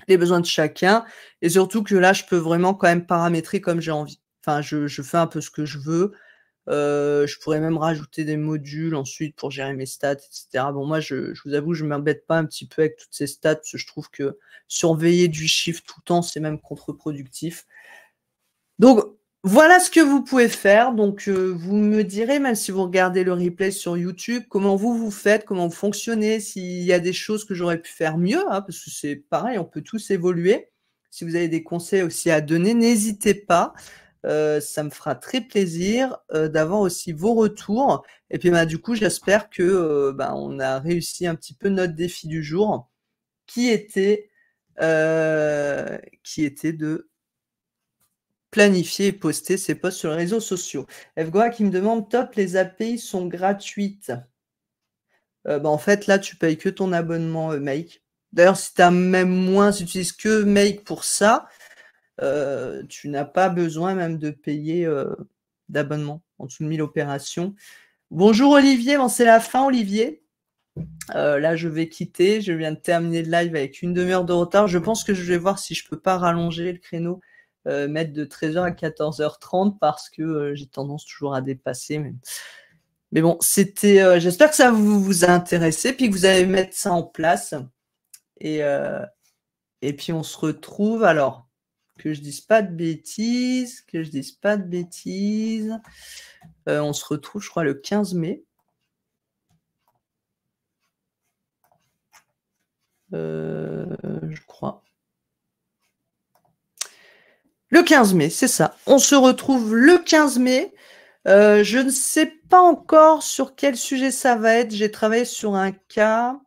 Speaker 1: des besoins de chacun. Et surtout que là, je peux vraiment quand même paramétrer comme j'ai envie. Enfin, je, fais un peu ce que je veux. Euh, je pourrais même rajouter des modules ensuite pour gérer mes stats, etc. Bon, moi, je, je vous avoue, je ne m'embête pas un petit peu avec toutes ces stats, parce que je trouve que surveiller du chiffre tout le temps, c'est même contre-productif. Donc, voilà ce que vous pouvez faire. Donc, euh, vous me direz, même si vous regardez le replay sur YouTube, comment vous vous faites, comment vous fonctionnez, s'il y a des choses que j'aurais pu faire mieux, hein, parce que c'est pareil, on peut tous évoluer. Si vous avez des conseils aussi à donner, n'hésitez pas. Euh, ça me fera très plaisir euh, d'avoir aussi vos retours. Et puis, bah, du coup, j'espère que bah, on a réussi un petit peu notre défi du jour, qui était, qui était de planifier et poster ses posts sur les réseaux sociaux. Fgoa qui me demande top, les API sont gratuites. Euh, bah, en fait, là, tu payes que ton abonnement euh, Make. D'ailleurs, si tu as même moins, si tu utilises que Make pour ça, euh, tu n'as pas besoin même de payer d'abonnement en dessous de 1000 opérations. Bonjour Olivier, bon, c'est la fin Olivier. là, je vais quitter. Je viens de terminer le live avec une demi-heure de retard. Je pense que je vais voir si je peux pas rallonger le créneau euh, mettre de 13h à 14h30 parce que euh, j'ai tendance toujours à dépasser. Mais, bon, c'était. Euh, j'espère que ça vous, a intéressé, puis que vous allez mettre ça en place. Et, et puis on se retrouve. Alors, que je dise pas de bêtises, que je dise pas de bêtises. on se retrouve, je crois, le 15 mai. je crois. Le 15 mai, c'est ça. On se retrouve le 15 mai. Euh, je ne sais pas encore sur quel sujet ça va être. J'ai travaillé sur un cas.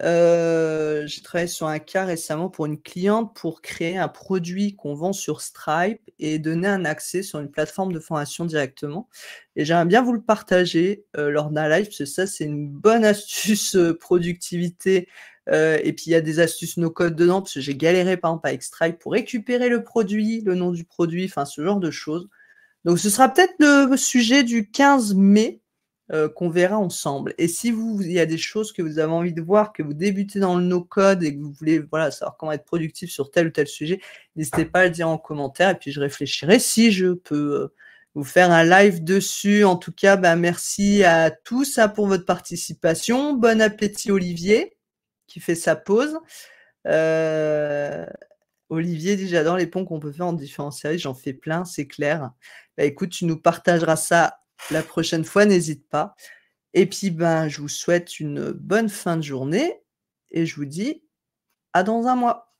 Speaker 1: Euh, j'ai travaillé sur un cas récemment pour une cliente pour créer un produit qu'on vend sur Stripe et donner un accès sur une plateforme de formation directement. Et j'aimerais bien vous le partager euh, lors d'un live, parce que ça, c'est une bonne (laughs) astuce productivité euh, et puis il y a des astuces no-code dedans, parce que j'ai galéré par exemple avec Stripe pour récupérer le produit, le nom du produit, enfin ce genre de choses. Donc ce sera peut-être le sujet du 15 mai euh, qu'on verra ensemble. Et si vous, il y a des choses que vous avez envie de voir, que vous débutez dans le no-code et que vous voulez savoir comment être productif sur tel ou tel sujet, n'hésitez pas à le dire en commentaire et puis je réfléchirai si je peux. Euh, vous faire un live dessus. En tout cas, bah, merci à tous hein, pour votre participation. Bon appétit Olivier qui fait sa pause. Olivier dit J'adore les ponts qu'on peut faire en différents j'en fais plein, c'est clair. Bah, écoute, tu nous partageras ça la prochaine fois, n'hésite pas. Et puis, ben, je vous souhaite une bonne fin de journée et je vous dis à dans un mois.